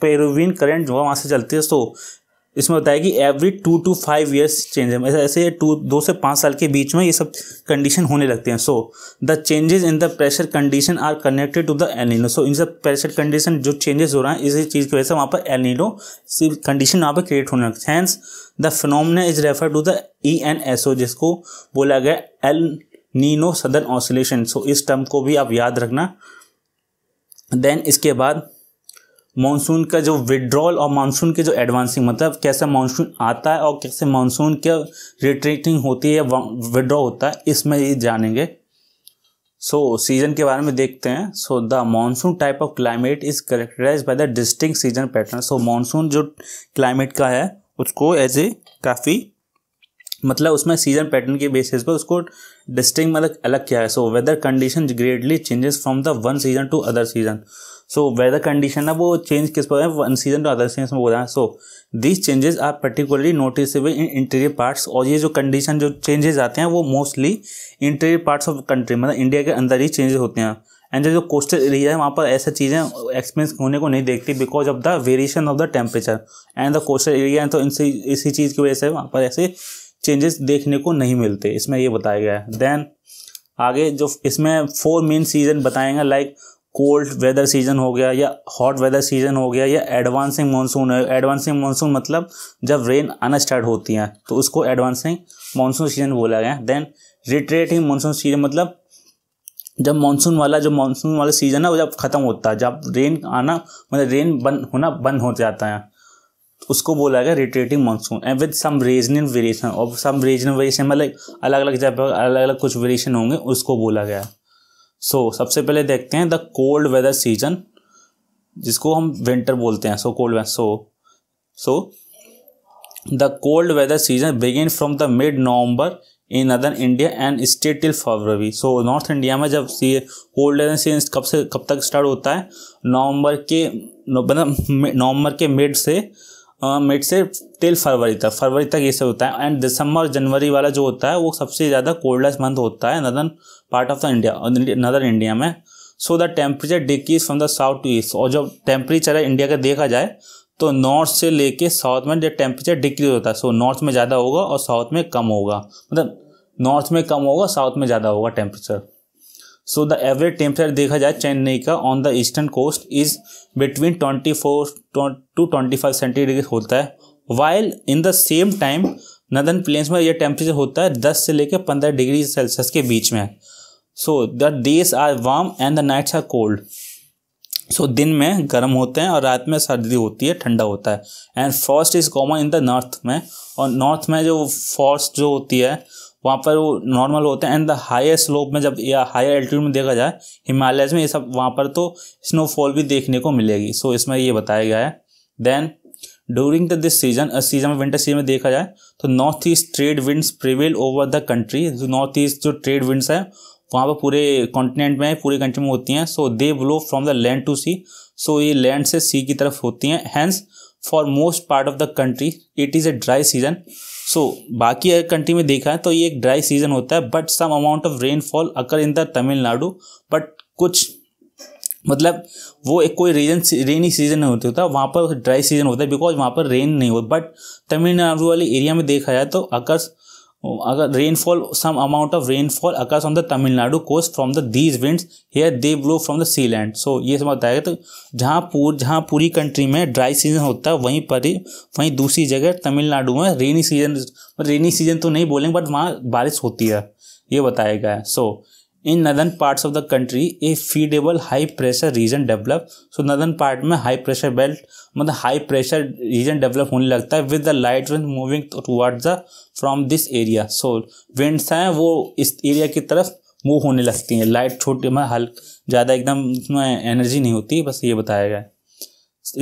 पेरोविन करंट वहाँ से चलती है सो इसमें बताया कि every two two five years change है ऐसे ऐसे टू दो से पाँच साल के बीच में ये सब कंडीशन होने लगते हैं so the changes in the pressure condition are connected to the El Nino so इन सब प्रेशर कंडीशन जो चेंजेस हो रहा है इसी चीज़ की वजह से वहाँ पर एलिनो कंडीशन वहाँ पर क्रिएट होने लगते है the phenomena is refer to the E N S O जिसको बोला गया El Nino southern oscillation so इस टर्म को भी आप याद रखना देन इसके बाद मानसून का जो विड्रॉल और मानसून के जो एडवांसिंग मतलब कैसे मानसून आता है और कैसे मानसून के रिट्रीटिंग होती है विड्रॉ होता है इसमें ये जानेंगे सो so, सीजन के बारे में देखते हैं so the monsoon type of climate is characterise by the distinct season pattern so monsoon जो क्लाइमेट का है उसको एज ए काफ़ी मतलब उसमें सीजन पैटर्न के बेसिस पर उसको डिस्टिंग मतलब अलग किया है so weather condition greatly changes from the one season to other season so weather condition है वो चेंज किस पर है one season to other season में हो रहा है so these changes are particularly noticeable in interior parts और ये जो कंडीशन जो चेंजेस आते हैं वो mostly interior parts of country मतलब इंडिया के अंदर ही चेंजेस होते हैं एंड जो कोस्टल एरिया है वहाँ पर ऐसा चीज़ें एक्सपीरियंस होने को नहीं देखती because of the variation of the temperature and the coastal area तो इनसे इसी चीज़ की वजह से वहाँ पर ऐसे चेंजेस देखने को नहीं मिलते इसमें ये बताया गया है देन आगे जो इसमें फोर मेन सीज़न बताएंगे लाइक कोल्ड वेदर सीजन हो गया या हॉट वेदर सीजन हो गया या एडवांसिंग मानसून है एडवांसिंग मानसून मतलब जब रेन आना स्टार्ट होती हैं तो उसको एडवांसिंग मानसून सीजन बोला गया देन रिट्रेटिंग मानसून सीजन मतलब जब मानसून वाला जो मानसून वाला सीजन है वो जब ख़त्म होता है जब रेन आना मतलब रेन बंद होना बंद हो जाता है उसको बोला गया retreating monsoon and with some regional variation और सम रीजनल वेरिएशन मतलब अलग अलग जगह अलग अलग कुछ वेरिएशन होंगे उसको बोला गया सो so, सबसे पहले देखते हैं द कोल्ड वेदर सीजन जिसको हम विंटर बोलते हैं so cold so so the cold weather season begin from the mid November in other India and state till February so north India में जब सी कोल्ड वेदर सीजन कब से कब तक स्टार्ट होता है नवंबर के मतलब नवंबर के मिड से मिड से टिल फरवरी तक फरवरी तक ये सब होता है एंड दिसंबर और जनवरी वाला जो होता है वो सबसे ज़्यादा कोल्डेस्ट मंथ होता है northern part of the India northern India में so the temperature decrease from the south to east और जब टेम्परेचर है इंडिया का देखा जाए तो नॉर्थ से लेके साउथ में जब टेम्परेचर डिक्रीज होता है सो नॉर्थ में ज़्यादा होगा और साउथ में कम होगा मतलब नॉर्थ में कम होगा साउथ में ज़्यादा होगा temperature so the average temperature देखा जाए चेन्नई का on the eastern coast is between twenty four to twenty five centigrade होता है while in the same time northern plains में यह टेम्परेचर होता है दस से लेकर पंद्रह डिग्री सेल्सियस के बीच में so the days are warm and the nights are cold so दिन में गर्म होते हैं और रात में सर्दी होती है ठंडा होता है and frost is common in the north में और नॉर्थ में जो फॉर्स्ट जो होती है वहाँ पर वो नॉर्मल होते हैं एंड द हायर स्लोप में जब या हायर एल्टीट्यूड में देखा जाए हिमालयस में ये सब वहाँ पर तो स्नोफॉल भी देखने को मिलेगी सो so, इसमें ये बताया गया है then during the this season season में विंटर सीजन में देखा जाए तो north east trade winds prevail over the country north east जो ट्रेड विंड्स है वहाँ पर पूरे कॉन्टिनेंट में पूरे कंट्री में होती हैं so they blow from the land to sea so ये लैंड से सी की तरफ होती हैं hence for most part of the country it is a dry season so so, बाकी अगर कंट्री में देखा है तो ये एक ड्राई सीजन होता है but some amount of rainfall occur in the Tamil Nadu but कुछ मतलब वो एक कोई रीजन रेनी सीजन नहीं होता होता वहाँ पर ड्राई सीजन होता है बिकॉज वहाँ पर रेन नहीं होता बट तमिलनाडु वाले एरिया में देखा जाए तो अकर्स अगर rainfall some amount of rainfall occurs on the Tamil Nadu coast from the these winds here they blow from the sea land so ये सब बताया गया तो जहाँ पूर, जहाँ पूरी कंट्री में ड्राई सीजन होता है वहीं पर ही वहीं दूसरी जगह तमिलनाडु में रेनी सीजन रेनी सीजन तो नहीं बोलेंगे बट वहाँ बारिश होती है ये बताया गया है so so, in northern parts of the country a feeble high pressure region develop so northern part में हाई प्रेशर बेल्ट मतलब हाई प्रेशर रीजन डेवलप होने लगता है with the light wind moving towards the from this area so winds हैं वो इस area की तरफ मूव होने लगती हैं लाइट छोटी में मतलब हल ज़्यादा एकदम उसमें एनर्जी नहीं होती बस ये बताया गया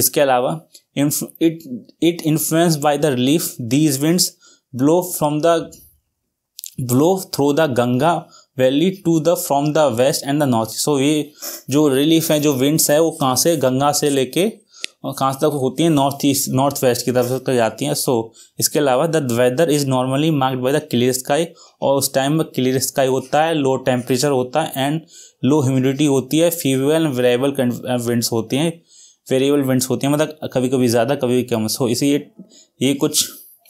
इसके अलावा it it influence by the relief these winds blow from the blow through the Ganga valley to the from the west and the north so ये जो रिलीफ है जो विंड्स है वो कहाँ से गंगा से लेके कहाँ तक होती है नॉर्थ ईस्ट नॉर्थ वेस्ट की तरफ से जाती हैं सो इसके अलावा the weather is normally marked by the clear sky और उस टाइम में क्लियर स्काई होता है लो टेम्परेचर होता है एंड लो ह्यूमिडिटी होती है फीवल एंड वेरेबल विंड्स होती हैं वेरिएबल विंड्स होती हैं मतलब कभी कभी ज़्यादा कभी कम सो इसी ये ये कुछ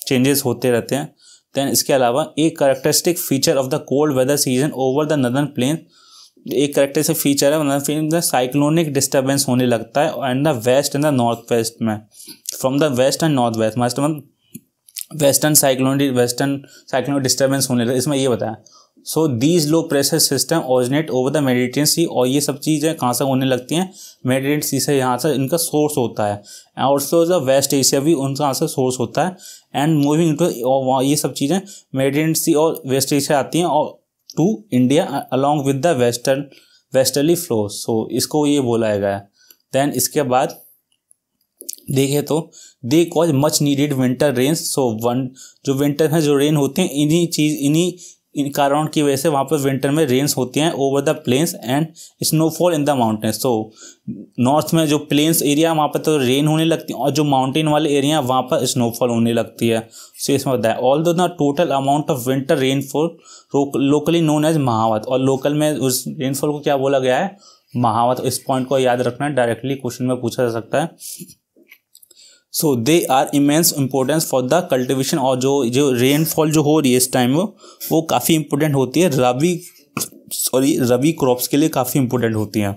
चेंजेस होते रहते हैं देन इसके अलावा एक characteristic feature of the cold weather season over the northern plain एक करेक्टर से फीचर है नदर्न प्लेन में साइक्लोनिक डिस्टर्बेंस होने लगता है and the west and the north west में from the west and north west मतलब western cyclonic western cyclonic disturbance होने लगता है इसमें ये बताया so these low pressure system originate over the Mediterranean sea और ये सब चीज़ें कहाँ से होने लगती हैं मेडिटेन सी से यहाँ से इनका सोर्स होता है और सो द वेस्ट एशिया भी उनका यहाँ से सोर्स होता है एंड मूविंग टू ये सब चीज़ें मेडिटेन सी और वेस्ट एशिया आती हैं और to India along with the western westerly flow so इसको ये बोला गया है देन इसके बाद देखें तो they cause much needed winter rain so one जो विंटर में जो रेन होते हैं इन्हीं चीज़ इन्हीं इन कारणों की वजह से वहाँ पर विंटर में रेन्स होती हैं over the plains and snowfall in the mountains so north में जो प्लेन्स एरिया वहाँ पर तो रेन होने लगती है और जो माउंटेन वाले एरिया वहाँ पर स्नोफॉल होने लगती है सो इसमें है although the total amount of winter rainfall locally known as mahawat और लोकल में उस रेनफॉल को क्या बोला गया है महावत इस पॉइंट को याद रखना डायरेक्टली क्वेश्चन में पूछा जा सकता है so they are immense importance for the cultivation और जो जो रेनफॉल जो हो रही है इस टाइम वो काफ़ी इंपॉर्टेंट होती है रबी सॉरी रबी क्रॉप्स के लिए काफ़ी इंपॉर्टेंट होती हैं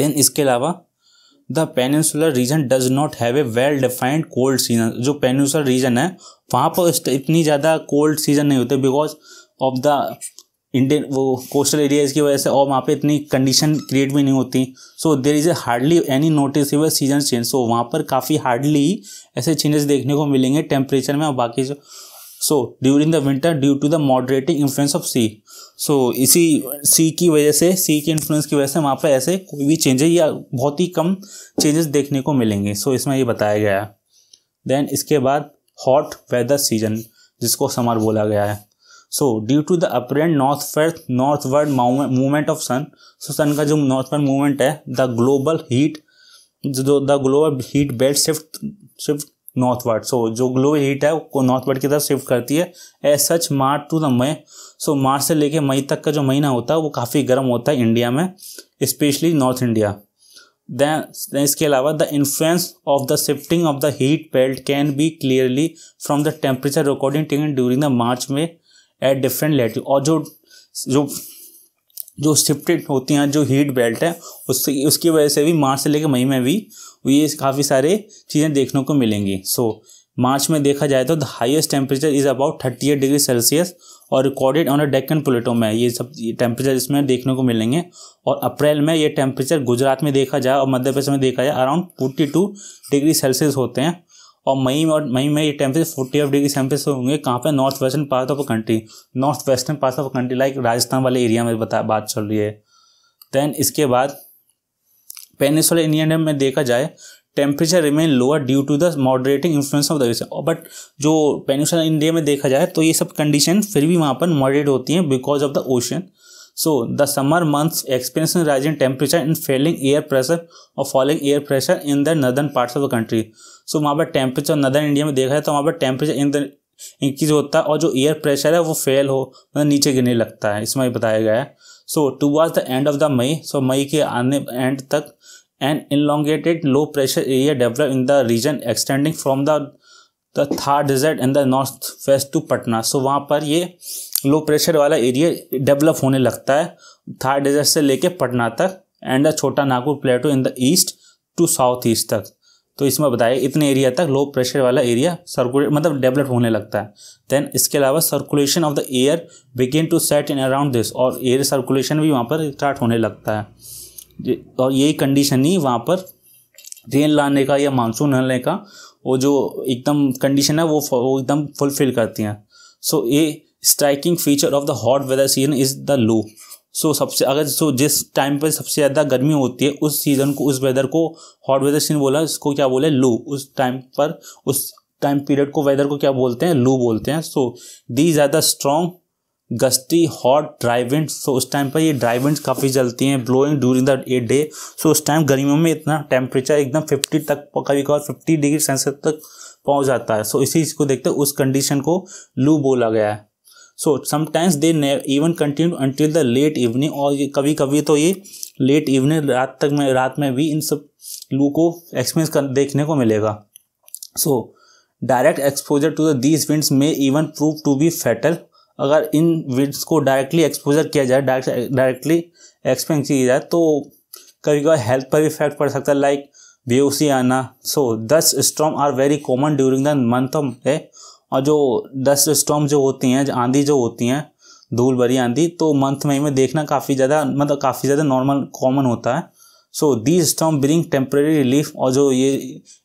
देन इसके अलावा the peninsular region does not have a well defined cold season जो पेनसुलर रीजन है वहाँ पर इतनी ज़्यादा कोल्ड सीजन नहीं होते बिकॉज ऑफ द इंडियन वो कोस्टल एरियाज़ की वजह से और वहाँ पे इतनी कंडीशन क्रिएट भी नहीं होती so there is a hardly any notice season change so वहाँ पर काफ़ी हार्डली ऐसे चेंजेस देखने को मिलेंगे टेम्परेचर में और बाकी जो so during the winter due to the moderating influence of sea so इसी सी की वजह से सी के इन्फ्लुएंस की वजह से वहाँ पर ऐसे कोई भी चेंजेस या बहुत ही कम चेंजेस देखने को मिलेंगे सो so, इसमें ये बताया गया है देन इसके बाद हॉट वेदर सीजन जिसको समर बोला गया है so due to the apparent north फेस्ट northward movement of sun so sun का जो नॉर्थ वर्ड मूवमेंट है द ग्लोबल हीट जो the global heat belt shift shift northward so जो ग्लोबल हीट है वो नॉर्थ वर्ड की तरफ शिफ्ट करती है as such March to the May so March से लेके मई तक का जो महीना होता है वो काफ़ी गर्म होता है इंडिया में स्पेशली नॉर्थ इंडिया देन इसके अलावा the influence of the shifting of the heat belt can be clearly from the temperature recording taken during the March में एट डिफरेंट लेटिव और जो जो जो शिफ्टेड होती हैं जो हीट बेल्ट है उससे उसकी वजह से भी मार्च से लेकर मई में भी ये काफ़ी सारे चीज़ें देखने को मिलेंगी सो so, मार्च में देखा जाए तो the highest temperature is about thirty eight degree Celsius और recorded on a Deccan plateau में ये सब टेम्परेचर इसमें देखने को मिलेंगे और अप्रैल में ये टेम्परेचर गुजरात में देखा जाए और मध्य प्रदेश में देखा जाए around forty two degree Celsius होते हैं और मई और मई में ये temperature forty F degree Celsius होंगे कहाँ पे north western part of country north western part of country like Rajasthan वाले एरिया में बता बात चल रही है देन इसके बाद पेनिसुलर इंडिया में देखा जाए temperature remain lower due to the moderating influence of the but जो पेनिसुलर इंडिया में देखा जाए तो ये सब कंडीशन फिर भी वहाँ पर मॉडरेट होती हैं because of the ocean so the summer months experience rising temperature in falling air pressure और falling air pressure in the northern parts of the country so वहाँ पर टेम्परेचर नदर इंडिया में देखा जाए तो वहाँ पर टेम्परेचर इन इंक्रीज होता है और जो एयर प्रेशर है वो फेल हो मतलब नीचे गिरने लगता है इसमें बताया गया है so was the end of the May so मई के आने एंड तक and elongated low pressure area develop in the region extending from the the Thar desert in the north west to Patna so वहाँ पर ये लो प्रेशर वाला area develop होने लगता है थार डिजर्ट से लेके पटना तक and the Chota Nagpur plateau in the east to south east तक तो इसमें बताया इतने एरिया तक लो प्रेशर वाला एरिया सर्कुलेट मतलब डेवलप होने लगता है देन इसके अलावा circulation of the air begin to set in around this और एयर सर्कुलेशन भी वहाँ पर स्टार्ट होने लगता है और यही कंडीशन ही वहाँ पर रेन लाने का या मानसून आने का वो जो एकदम कंडीशन है वो वो एकदम फुलफिल करती हैं सो so, ये striking feature of the hot weather season is the low so सबसे अगर सो जिस टाइम पर सबसे ज़्यादा गर्मी होती है उस सीज़न को उस वेदर को हॉट वेदर सीजन बोला इसको क्या बोले लू उस टाइम पर उस टाइम पीरियड को वेदर को क्या बोलते हैं लू बोलते हैं so these are the strong gusty hot dry wind so उस टाइम पर ये ड्राई विंड काफ़ी चलती हैं blowing during the eight day so उस टाइम गर्मियों में इतना टेम्परेचर एकदम फिफ्टी तक कभी कभार फिफ्टी डिग्री सेल्सियस तक पहुंच जाता है सो so, इसी चीज़ को देखते उस कंडीशन को लू बोला गया है so sometimes they even continue until the late evening और ये कभी कभी तो ये लेट इवनिंग रात तक में रात में भी इन सब लू को एक्सपीरियंस कर देखने को मिलेगा so direct exposure to these winds may even prove to be fatal अगर इन विंड्स को डायरेक्टली एक्सपोजर किया जाए डायरेक्टली एक्सपेंस किया जाए तो कभी कभी हेल्थ पर भी इफेक्ट पड़ सकता है लाइक बेहोशी आना so dust storm are very common during the month of और जो डस्ट स्टॉम जो होती हैं आंधी जो होती हैं धूल भरी आंधी तो मंथ मई में देखना काफ़ी ज़्यादा मतलब काफ़ी ज़्यादा नॉर्मल कॉमन होता है so the storm bring temporary relief और जो ये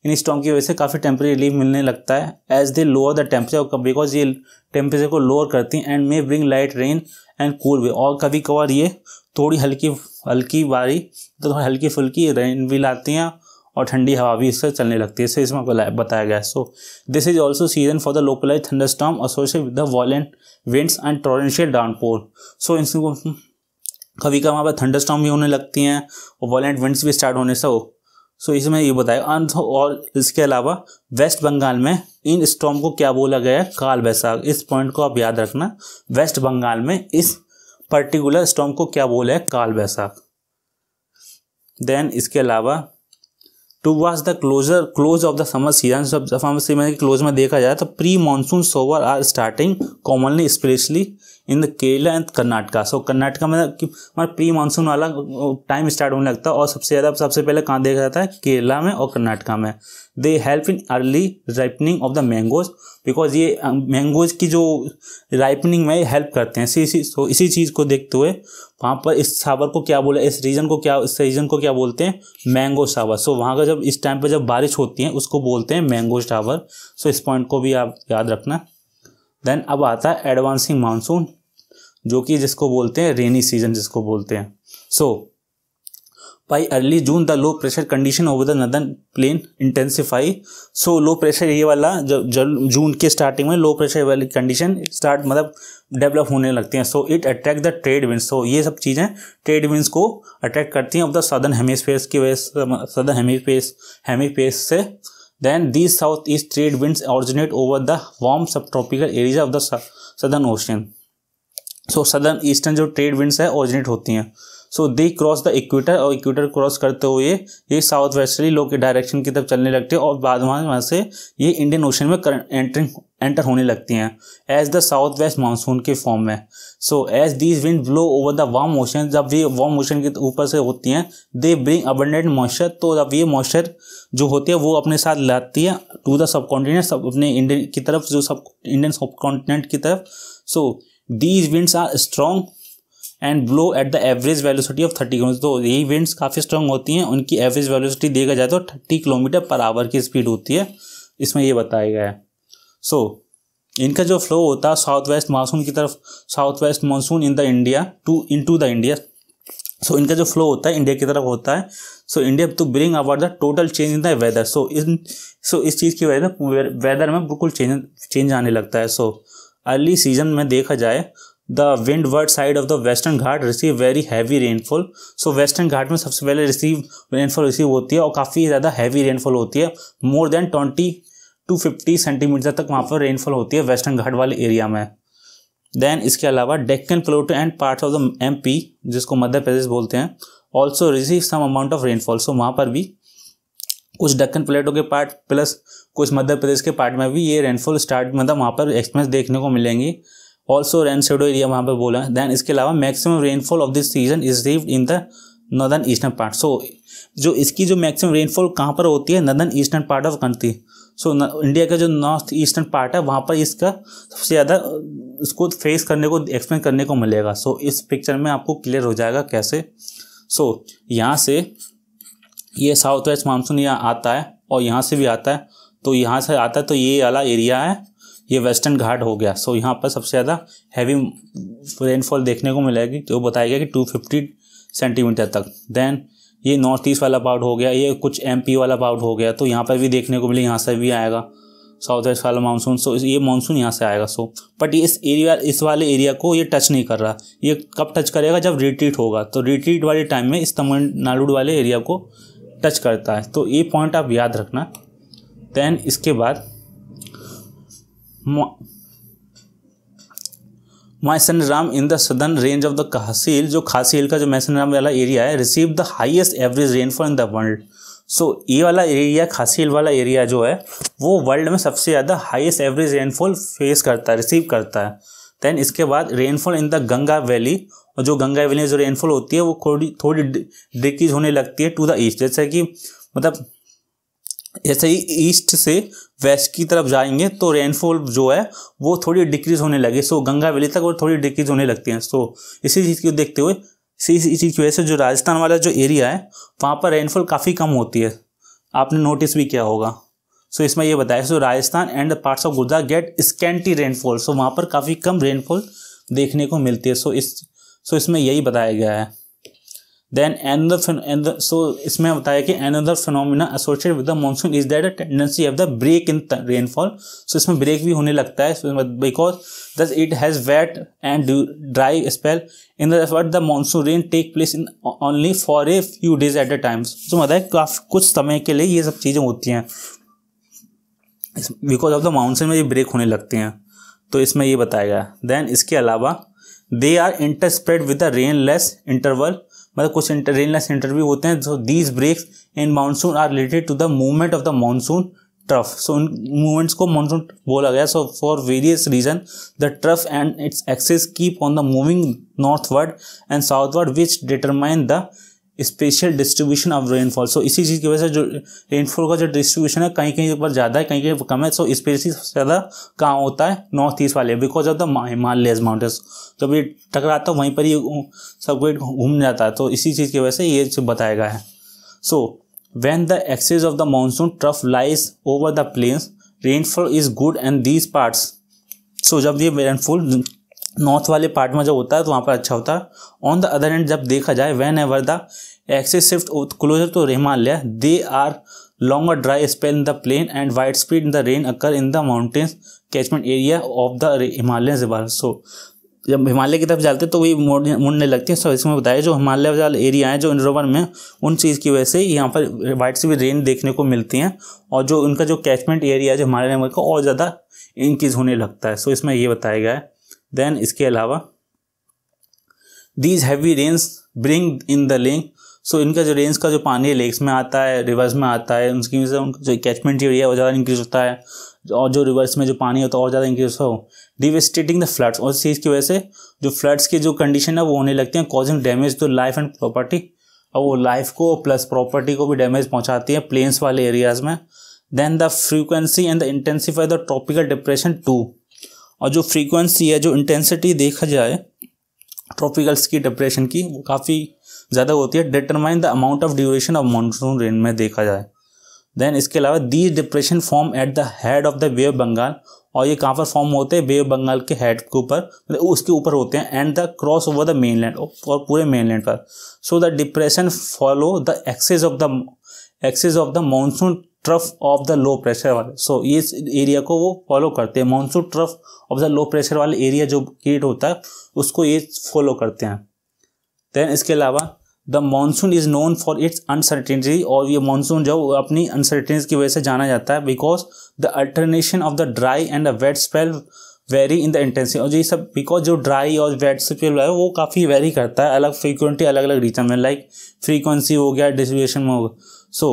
इन स्टॉम की वजह से काफ़ी टेम्प्रेरी रिलीफ मिलने लगता है as they lower the temperature because ये टेम्परेचर को लोअर करती हैं and may bring light rain and cool way और कभी कभार ये थोड़ी हल्की हल्की बारी तो थोड़ी हल्की फुल्की रेन भी लाती हैं और ठंडी हवा भी इससे चलने लगती है इसे इसमें बताया गया है so this is also season for the localised storm associate with the violent winds and torrential downpour so in कभी कभी वहाँ पर स्टॉम भी होने लगती हैं और वॉलेंट विंड्स भी स्टार्ट होने से हो सो इसमें ये बताया और इसके अलावा वेस्ट बंगाल में इन स्टॉम को क्या बोला गया है काल बैसाख इस पॉइंट को आप याद रखना वेस्ट बंगाल में इस पर्टिकुलर स्टॉम को क्या बोला है काल बैसाख देन इसके अलावा towards the closure close of the summer season जब समर सीजन के क्लोज में देखा जाए तो pre monsoon shower are starting commonly specially in the Kerala and Karnataka so Karnataka में हमारा प्री मानसून वाला टाइम स्टार्ट होने लगता है और सबसे ज़्यादा सबसे पहले कहाँ देखा जाता है केरला में और कर्नाटका में they help in early ripening of the mangoes because ये मैंगोज की जो राइपनिंग में हेल्प करते हैं इसी इसी तो इसी चीज़ को देखते हुए वहाँ पर इस सावर को क्या बोले इस रीजन को क्या इस रीजन को क्या बोलते हैं मैंगो सावर सो वहाँ का जब इस टाइम पर जब बारिश होती है उसको बोलते हैं मैंगो टावर सो इस पॉइंट को भी आप याद रखना देन अब आता है एडवांसिंग मानसून जो कि जिसको बोलते हैं रेनी सीजन जिसको बोलते हैं so by early June the low pressure condition over the northern plain intensify so low pressure ये वाला जब जून के स्टार्टिंग में लो प्रेशर वाली कंडीशन स्टार्ट मतलब डेवलप होने लगती हैं so it attract the trade wind so ये सब चीज़ें ट्रेड विंड्स को अट्रैक्ट करती हैं ऑफ द सदर्न हेमिसफेयर की वजह से सदर्न हेमिसफेयर हेमिसफेयर से then the south east trade winds originate over the warm subtropical area of the southern ocean so southern eastern जो ट्रेड विंड्स है originate होती हैं so they cross the equator और equator cross करते हुए ये south westerly लो के direction की तरफ चलने लगते हैं और बाद वहाँ वहाँ से ये इंडियन ओशन में एंट्रिंग एंटर होने लगती हैं as the south west monsoon के फॉर्म में so as these wind blow over the warm ocean जब ये वार्म ओशन के ऊपर से होती हैं दे ब्रिंग अबंडेंट मॉइस्चर तो जब ये मॉइस्चर जो होती है वो अपने साथ लाती है टू द सब कॉन्टिनेंट सब अपने इंडियन की तरफ जो सब इंडियन सब कॉन्टिनेंट की तरफ so so, these winds are strong and blow at the average velocity of thirty kilometre तो यही विंड्स काफ़ी स्ट्रॉन्ग होती हैं उनकी एवरेज वेलोसिटी देखा जाए तो थर्टी किलोमीटर पर आवर की स्पीड होती है इसमें यह बताया गया है सो so, इनका जो फ्लो होता है साउथ वेस्ट मानसून की तरफ south west monsoon in the India to into the India so इनका जो फ्लो होता है इंडिया की तरफ होता है so India to bring about the total change in the weather so in so इस चीज़ की वजह से वेदर में बिल्कुल चेंज चेंज आने लगता है सो so, अर्ली सीजन में देखा जाए the windward side of the western Ghat receive very heavy rainfall so western Ghat में सबसे पहले रिसीव रेनफॉल रिसीव होती है और काफ़ी ज़्यादा हैवी रेनफॉल होती है more than twenty to fifty centimetre तक वहाँ पर रेनफॉल होती है वेस्टर्न घाट वाले एरिया में देन इसके अलावा Deccan plateau and part of the M P जिसको मध्य प्रदेश बोलते हैं also receive some amount of rainfall so वहाँ पर भी कुछ डक्कन प्लेटो के पार्ट प्लस कुछ मध्य प्रदेश के पार्ट में भी ये रेनफॉल स्टार्ट मतलब वहाँ पर एक्सपेंस देखने को मिलेंगी ऑल्सो रेन शेडो एरिया वहाँ पर बोला है दैन इसके अलावा maximum rainfall of this season is रिव in the northern eastern part so जो इसकी जो मैक्सिमम रेनफॉल कहाँ पर होती है northern eastern part of country so India का जो नॉर्थ ईस्टर्न पार्ट है वहाँ पर इसका सबसे ज़्यादा इसको फेस करने को एक्सप्लेन करने को मिलेगा सो so, इस पिक्चर में आपको क्लियर हो जाएगा कैसे सो so, यहाँ से ये साउथ वेस्ट मानसून यहाँ आता है और यहाँ से भी आता है तो यहाँ से आता है तो ये वाला एरिया है ये वेस्टर्न घाट हो गया सो यहाँ पर सबसे ज़्यादा हैवी रेनफॉल देखने को मिलेगी तो बताया गया कि टू फिफ्टी सेंटीमीटर तक देन ये नॉर्थ ईस्ट वाला पाउट हो गया ये कुछ एम वाला पाउट हो गया तो यहाँ पर भी देखने को मिले यहाँ से भी आएगा साउथ वेस्ट वाला मानसून सो ये मानसून यहाँ से आएगा सो बट इस एरिया इस वाले एरिया को ये टच नहीं कर रहा ये कब टच करेगा जब रिट्रीट होगा तो रिट्रीट वाले टाइम में इस तमिलनाडु वाले एरिया को टच करता है तो ये पॉइंट आप याद रखना देन इसके बाद Mawsynram in the southern range of the Khasi hills जो खासील का जो मैसन राम वाला एरिया है receive the highest average rainfall in the world so ये वाला एरिया खासील वाला एरिया जो है वो वर्ल्ड में सबसे ज़्यादा हाईएस्ट एवरेज रेनफॉल फेस करता है रिसीव करता है दैन इसके बाद rainfall in the Ganga valley और जो गंगा वैली में जो रेनफॉल होती है वो थोड़ी थोड़ी डिक्रीज होने लगती है टू द ईस्ट जैसे कि मतलब जैसे ही ईस्ट से वेस्ट की तरफ जाएंगे तो रेनफॉल जो है वो थोड़ी डिक्रीज होने लगे सो गंगा वैली तक और थोड़ी डिक्रीज होने लगती हैं सो इसी चीज़ को देखते हुए इसी चीज़ की वजह से जो राजस्थान वाला जो एरिया है वहाँ पर रेनफॉल काफ़ी कम होती है आपने नोटिस भी किया होगा सो इसमें यह बताया so Rajasthan and parts of Gujarat get scanty rainfall so वहाँ पर काफ़ी कम रेनफॉल देखने को मिलती है सो इस सो इसमें यही बताया गया है देन एनदर सो इसमें बताया कि another phenomena associate with the monsoon is that tendency of the break in rainfall so इसमें ब्रेक भी होने लगता है because thus it has wet and dry spell in the the monsoon rain take place in only for a few days at a time so बताया काफ़ी कुछ समय के लिए ये सब चीज़ें होती हैं बिकॉज ऑफ द मानसून में ये ब्रेक होने लगते हैं तो इसमें ये बताया गया देन इसके अलावा they are interspread with the rainless interval मतलब कुछ इंटर रेनलेस इंटरव्यू होते हैं so these breaks in monsoon are related to the movement of the monsoon trough so उन मूवमेंट्स को मानसून बोला गया so for various region the trough and its axis keep on the moving northward and southward which determine the spatial distribution of rainfall so इसी चीज़ की वजह से जो रेनफॉल का जो डिस्ट्रीब्यूशन है कहीं कहीं पर ज़्यादा है कहीं कहीं कम है सो स्पेशली सबसे ज़्यादा कहाँ होता है नॉर्थ ईस्ट वाले because of the Himalayas mountains जब ये टकराता है वहीं पर ये सब कुछ घूम जाता है तो इसी चीज़ की वजह से ये बताया गया है so when the axis of the monsoon trough lies over the plains rainfall is good and these parts so जब ये रेनफॉल नॉर्थ वाले पार्ट में जब होता है तो वहाँ पर अच्छा होता है ऑन द अदर एंड जब देखा जाए whenever the axis shift closer to Himalaya they are longer dry spell in the plain and widespread in the rain occur in the mountains catchment area of the Himalaya river so जब हिमालय की तरफ जाते हैं तो वही मुड़ने लगती है सो इसमें बताया जो हिमालय वाले एरिया है जो रोवर में उन चीज़ की वजह से यहाँ पर वाइट से भी रेन देखने को मिलती हैं और जो उनका जो कैचमेंट एरिया है जो हिमालय रिवर का और ज़्यादा इंक्रीज होने लगता है सो इसमें ये बताया गया है देन इसके अलावा these heavy rains bring in the lake so इनका जो रेंज का जो पानी है लेक्स में आता है रिवर्स में आता है उसकी वजह से उनका जो कैचमेंट एरिया वो ज़्यादा इंक्रीज होता है और जो रिवर्स में जो पानी होता है तो और ज़्यादा इंक्रीज हो डिवेस्टेटिंग द फ्लड्स और इस चीज़ की वजह से जो फ्लड्स की जो कंडीशन है वो होने लगती है causing damage to life and property और वो लाइफ को प्लस प्रॉपर्टी को भी डैमेज पहुँचाती है प्लेन्स वाले एरियाज़ में then the frequency and the intensify the tropical depression to और जो फ्रीक्वेंसी है जो इंटेंसिटी देखा जाए ट्रॉपिकल्स की डिप्रेशन की वो काफ़ी ज़्यादा होती है determine the amount of duration of monsoon rain में देखा जाए देन इसके अलावा these depression form at the head of the bay of Bengal और ये कहाँ पर फॉर्म होते हैं वे ऑफ बंगाल के हेड के ऊपर मतलब उसके ऊपर होते हैं and the cross over the mainland और पूरे मेन लैंड पर so the depression follow the axis of the axis of the monsoon trough of the low pressure वाले सो so, इस एरिया को वो फॉलो करते हैं monsoon trough of the low pressure वाले एरिया जो क्रिएट होता है उसको ये फॉलो करते हैं देन इसके अलावा the monsoon is known for its uncertainty और ये मानसून जो अपनी अनसर्टेनिटी की वजह से जाना जाता है because the alternation of the dry and the wet spell vary in the intensity और ये सब बिकॉज जो ड्राई और वेट स्पेल है वो काफ़ी वेरी करता है अलग फ्रीक्वेंटी अलग अलग रीजन में लाइक फ्रीक्वेंसी हो गया डिस्ट्रीब्यूशन में हो गया so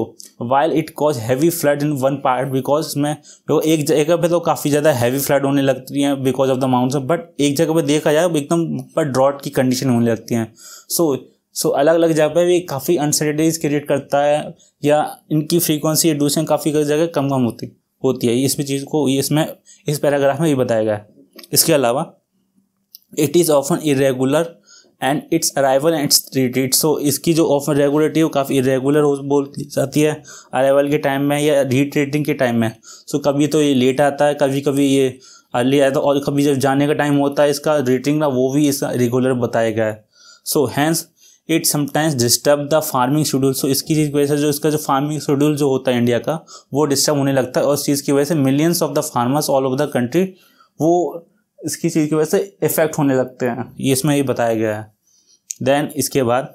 while it cause heavy flood in one part because में देखो एक जगह पे तो काफ़ी ज़्यादा हैवी फ्लड होने लगती हैं because of the mount but एक जगह पे देखा जाए एकदम पर ड्रॉट की कंडीशन होने लगती हैं सो so, सो so, अलग अलग जगह पर भी काफ़ी अनसर्टेटीज क्रिएट करता है या इनकी फ्रीक्वेंसी दूसरे काफ़ी जगह कम कम होती होती है इसमें चीज़ को इसमें इस पैराग्राफ में ये बताया गया है इसके अलावा it is often irregular and its arrival and its retreat so इसकी जो ऑफ रेगुलरिटी वो काफ़ी इरेगुलर हो बोल जाती है अराइवल के टाइम में या रिट्रीटिंग के टाइम में सो so, कभी तो ये लेट आता है कभी कभी ये अर्ली आता है और कभी जब जाने का टाइम होता है इसका रेटिंग ना वो भी इसका रेगुलर बताया गया है so hence it sometimes disturb the farming schedule so इसकी चीज़ की वजह से जो इसका जो फार्मिंग शेड्यूल जो होता है इंडिया का वो डिस्टर्ब होने लगता है और इस चीज़ की वजह से millions of the farmers all over the country वो इसकी चीज़ की वजह से इफ़ेक्ट होने लगते हैं ये इसमें ये बताया गया है देन इसके बाद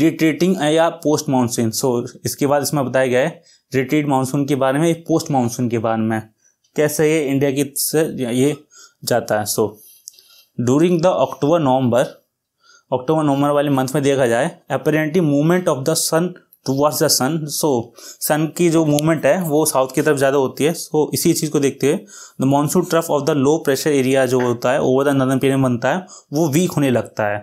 रिट्रीटिंग या पोस्ट मानसून सो इसके बाद इसमें बताया गया है रिट्रीट मानसून के बारे में पोस्ट मानसून के बारे में कैसे ये इंडिया की से ये जाता है सो ड्यूरिंग द अक्टूबर नवंबर अक्टूबर नवंबर वाले मंथ में देखा जाए apparently movement of the sun towards the sun so sun की जो मूवमेंट है वो साउथ की तरफ ज़्यादा होती है सो so, इसी चीज़ को देखते हुए the monsoon trough of the low pressure area जो होता है ओवर द नदन प्लेन बनता है वो वीक होने लगता है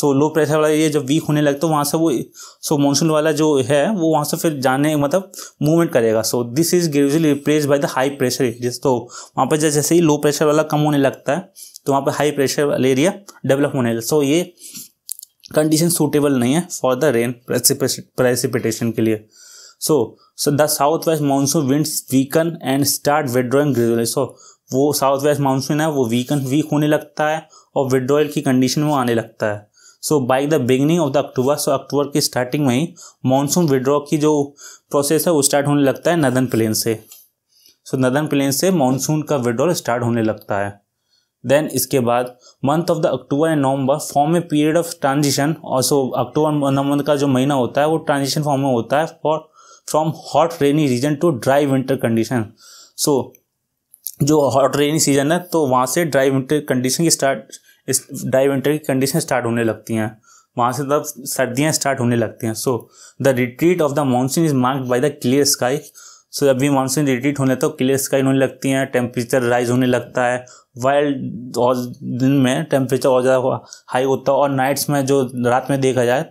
सो लो प्रेशर वाला एरिया जब वीक होने लगता है तो वहाँ से वो सो so, मानसून वाला जो है वो वहाँ से फिर जाने मतलब मूवमेंट करेगा so this is gradually replace by the high pressure area तो वहाँ पर जैसे ही लो प्रेशर वाला कम होने लगता है तो वहाँ पर हाई प्रेशर वाला एरिया डेवलप होने लगता सो so, ये कंडीशन सूटेबल नहीं है फॉर द रेन प्रेसिपिटेशन के लिए so so the south west monsoon wind weaken and start withdrawing gradually so वो साउथ वेस्ट मानसून है वो वीकन वीक होने लगता है और विदड्रॉयल की कंडीशन में आने लगता है so by the beginning of the October so October की स्टार्टिंग में ही मानसून विड्रॉ की जो प्रोसेस है वो स्टार्ट होने लगता है नदन प्लेन से सो so, नदन प्लेन से मानसून का विड्रॉल स्टार्ट होने लगता है देन इसके बाद month of the October and November form a period of transition और सो अक्टूबर नवंबर का जो महीना होता है वो ट्रांजिशन फॉर्म में होता है for from hot rainy region to dry winter condition so जो हॉट रेनी सीजन है तो वहाँ से ड्राई विंटर कंडीशन की स्टार्ट इस ड्राई विंटर की कंडीशन स्टार्ट होने लगती हैं वहाँ से तब सर्दियाँ स्टार्ट होने लगती हैं so the retreat of the monsoon is marked by the clear sky so जब भी मानसून रिट्रीट होने तो क्लियर स्काई होने लगती हैं टेम्परेचर राइज होने लगता है वाइल्ड और दिन में टेम्परेचर और ज़्यादा हाई होता है और नाइट्स में जो रात में देखा जाए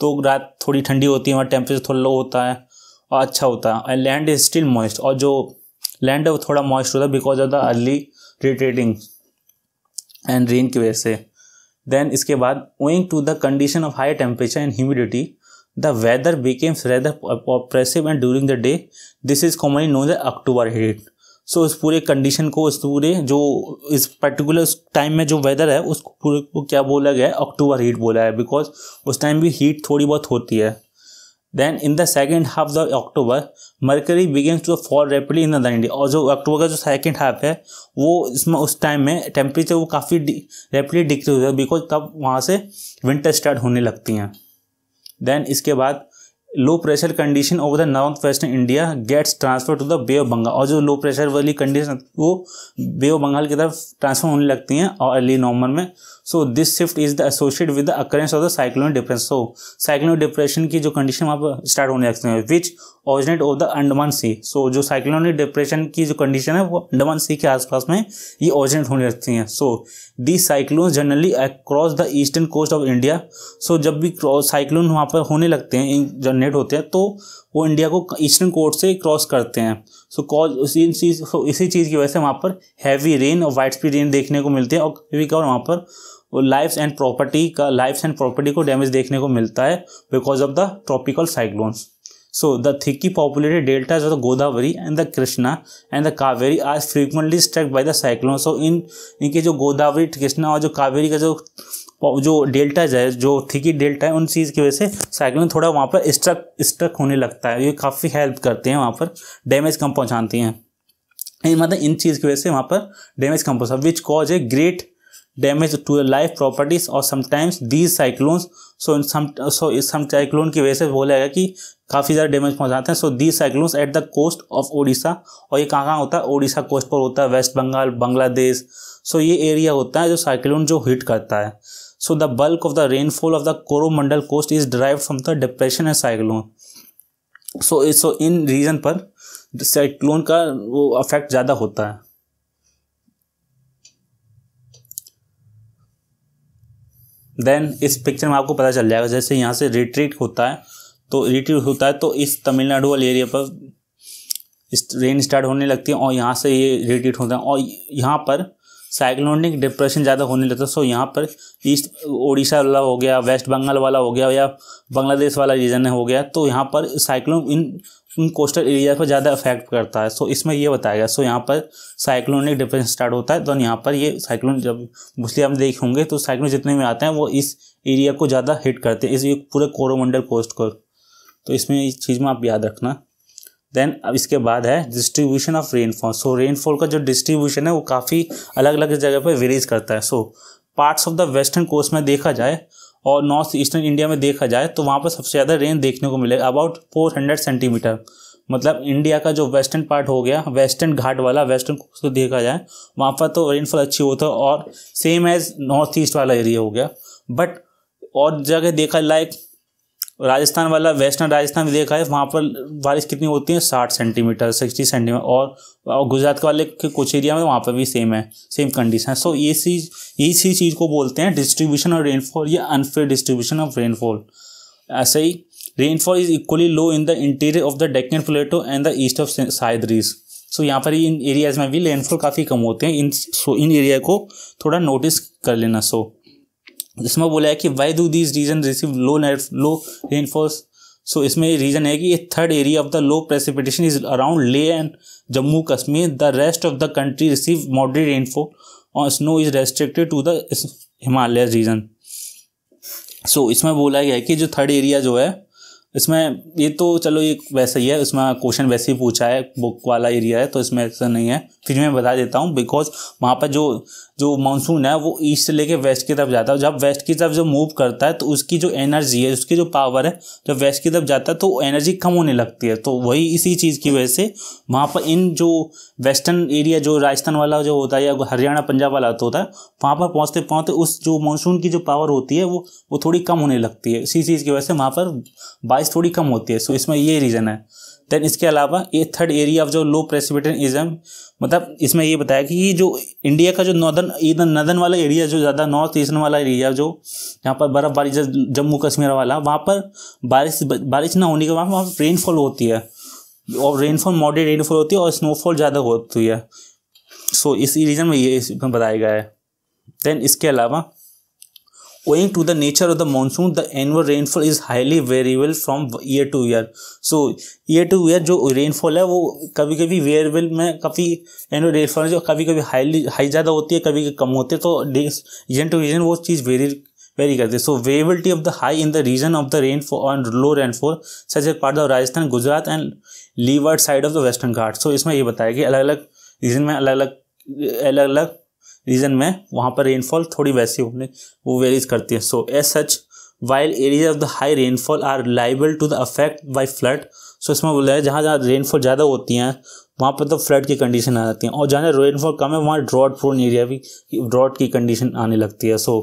तो रात थोड़ी ठंडी होती है वहाँ टेम्परेचर थोड़ा लो होता है और अच्छा होता है and land is still moist और जो लैंड है वो थोड़ा मॉइस्ट होता है because of the early retreating and rain की वजह से देन इसके बाद owing to the condition of high temperature and humidity the weather becomes rather oppressive and during the day this is commonly known the October heat so इस पूरे condition को इस पूरे जो इस पर्टिकुलर टाइम में जो वेदर है उसको पूरे को क्या बोला गया है अक्टूबर हीट बोला है बिकॉज उस टाइम भी हीट थोड़ी बहुत होती है then in the second half the October mercury begins to fall rapidly in northern India और जो अक्टूबर का जो सेकेंड हाफ है वो इसमें उस टाइम में टेम्परेचर वो काफ़ी रेपिडली डिक्रीज होता है बिकॉज तब वहाँ से विंटर स्टार्ट होने लगती हैं देन इसके बाद low pressure condition over the north western India gets transfer to the bay of Bengal और जो लो प्रेशर वाली कंडीशन वो बे ऑफ बंगाल की तरफ ट्रांसफर होने लगती हैं और अर्ली नवंबर में so this shift is the associate with the occurrence of the cyclonic depress so cyclonic depression की जो कंडीशन वहाँ पर स्टार्ट होने लगते हैं which originate of the Andaman sea so जो साइक्लोनिक डिप्रेशन की जो कंडीशन है वो अंडमान सी के आसपास में ये ऑरिजिनेट होने लगती हैं so the cyclone generally across the eastern coast of India so जब भी साइक्लोन वहाँ पर होने लगते हैं जनरेट होते हैं तो वो इंडिया को ईस्टर्न कोस्ट से क्रॉस करते हैं सो कॉज इसी चीज़ इसी चीज़ की वजह से वहाँ पर हैवी रेन और वाइट स्पीड रेन देखने को मिलते हैं और कभी कभार वहाँ पर और लाइफ्स एंड प्रॉपर्टी का लाइफ्स एंड प्रॉपर्टी को डैमेज देखने को मिलता है because of the tropical cyclones so the thickly populated deltas of the Godavari and the Krishna and the Kaveri are frequently struck by the cyclone so in इनके जो गोदावरी कृष्णा और जो कावेरी का जो जो डेल्टाज है जो थिकी डेल्टा है उन चीज़ की वजह से साइक्लोन थोड़ा वहाँ पर स्ट्रक स्ट्रक होने लगता है ये काफ़ी हेल्प करते हैं वहाँ पर डैमेज कम पहुँचाती हैं मतलब इन चीज़ की वजह से वहाँ पर डैमेज कम पहुँचा which cause a great damage to life properties और sometimes these cyclones so in some so इस सम साइक्लोन की वजह से बोला गया कि काफ़ी ज़्यादा डैमेज पहुँचाते हैं so these cyclones at the coast of Odisha और ये कहाँ कहाँ होता है ओडिशा कोस्ट पर होता है वेस्ट बंगाल बांग्लादेश सो ये एरिया होता है जो साइक्लोन जो हिट करता है so the bulk of the rainfall of the Coromandel coast is drive from the depression and cyclone so so in region पर साइक्लोन का वो अफेक्ट ज़्यादा होता है देन इस पिक्चर में आपको पता चल जाएगा जैसे यहाँ से रिट्रीट होता है तो रिट्रीट होता है तो इस तमिलनाडु वाले एरिया पर रेन स्टार्ट होने लगती है और यहाँ से ये रिट्रीट होता है और यहाँ पर साइक्लोनिक डिप्रेशन ज़्यादा होने लगता है सो यहाँ पर ईस्ट उड़ीसा वाला हो गया वेस्ट बंगाल वाला हो गया या बांग्लादेश वाला रीजन हो गया तो यहाँ पर साइक्लोन इन उन कोस्टल एरिया पर ज़्यादा अफेक्ट करता है सो इसमें यह बताया गया सो यहाँ पर साइक्लोनिक डिप्रेशन स्टार्ट होता है तो यहाँ पर ये साइक्लोन जब मुस्लिम हम देख होंगे तो साइक्लोन जितने भी आते हैं वो इस एरिया को ज़्यादा हिट करते हैं इस पूरे कोरोमंडल कोस्ट को तो इसमें इस चीज़ में आप याद रखना देन अब इसके बाद है distribution of rainfall so rainfall का जो डिस्ट्रीब्यूशन है वो काफ़ी अलग अलग जगह पर वेरीज करता है so parts of the western coast में देखा जाए और नॉर्थ ईस्टर्न इंडिया में देखा जाए तो वहाँ पर सबसे ज़्यादा रेन देखने को मिलेगा अबाउट फोर हंड्रेड सेंटीमीटर मतलब इंडिया का जो वेस्टर्न पार्ट हो गया वेस्टर्न घाट वाला वेस्टर्न कोस्ट को देखा जाए वहाँ पर तो रेनफॉल अच्छी होता तो है और सेम एज नॉर्थ ईस्ट वाला एरिया हो गया बट और जगह देखा लाइक राजस्थान वाला वेस्टर्न राजस्थान देखा है वहाँ पर बारिश कितनी होती है साठ सेंटीमीटर सिक्सटी सेंटीमीटर और, और गुजरात वाले के कुछ एरिया में वहाँ पर भी सेम है सेम कंडीशन है सो ये चीज इसी सी चीज़ को बोलते हैं डिस्ट्रीब्यूशन ऑफ रेनफॉल या अनफेयर डिस्ट्रीब्यूशन ऑफ रेनफॉल ऐसे ही rainfall is equally low in the interior of the Deccan plateau and the east of ridge so यहाँ पर इन एरियाज़ में भी रेनफॉल काफ़ी कम होते हैं इन सो इन एरिया को थोड़ा नोटिस कर लेना सो so, इसमें बोला है कि why do this region receive low low rainfalls so इसमें रीजन है कि third area of the low precipitation is around Leh and Jammu Kashmir the rest of the country receive moderate rainfall और snow is restricted to the Himalaya region so इसमें बोला गया है कि जो थर्ड एरिया जो है इसमें ये तो चलो ये वैसा ही है इसमें क्वेश्चन वैसे ही पूछा है बुक वाला एरिया है तो इसमें ऐसा नहीं है फिर मैं बता देता हूँ बिकॉज वहाँ पर जो जो मानसून है वो ईस्ट से लेके वेस्ट की तरफ जाता है जब वेस्ट की तरफ जो मूव करता है तो उसकी जो एनर्जी है उसकी जो पावर है जब वेस्ट की तरफ जाता है तो एनर्जी कम होने लगती है तो वही इसी चीज़ की वजह से वहाँ पर इन जो वेस्टर्न एरिया जो राजस्थान वाला जो होता है या हरियाणा पंजाब वाला तो होता है वहाँ पर पहुँचते पहुँचते उस जो मानसून की जो पावर होती है वो वो थोड़ी कम होने लगती है इसी चीज़ की वजह से वहाँ पर बारिश थोड़ी कम होती है सो इसमें ये रीज़न है देन इसके अलावा ये थर्ड एरिया ऑफ जो लो प्रेसिपिटेशन मतलब इसमें ये बताया कि ये जो इंडिया का जो नॉर्दर्न इधर नदन वाला एरिया जो ज़्यादा नॉर्थ ईस्टर्न वाला एरिया जो यहाँ पर बर्फ़बारी जम्मू कश्मीर वाला वहाँ पर बारिश बारिश ना होने के बाद वहाँ पर रेनफॉल होती है और रेनफॉल मॉडरेट रेनफॉल होती है और स्नोफॉल ज़्यादा होती है सो so, इस रीज़न में ये इसमें बताया गया है देन इसके अलावा owing to the nature of the monsoon the annual rainfall is highly variable from year to year so year to year जो rainfall है वो कभी कभी variable में काफ़ी annual rainfall जो कभी कभी highly high ज़्यादा होती है कभी कभी कम होती है तो region to region वो चीज़ vary वेरी करते so variability of the high in the region of the rain for and low rainfall such as part of Rajasthan Gujarat and leeward side of the western Ghat so इसमें ये बताया कि अलग अलग reason में अलग अलग अलग अलग रीजन में वहाँ पर रेनफॉल थोड़ी वैसी होने वो वेरीज करती है so as such while areas of the high rainfall are liable to the affect by flood so इसमें बोला है जहाँ जहाँ रेनफॉल ज़्यादा होती हैं वहाँ पर तो फ्लड की कंडीशन आ जाती है और जहाँ रेनफॉल कम है वहाँ ड्रॉट प्रोन एरिया भी ड्रॉट की कंडीशन आने लगती है सो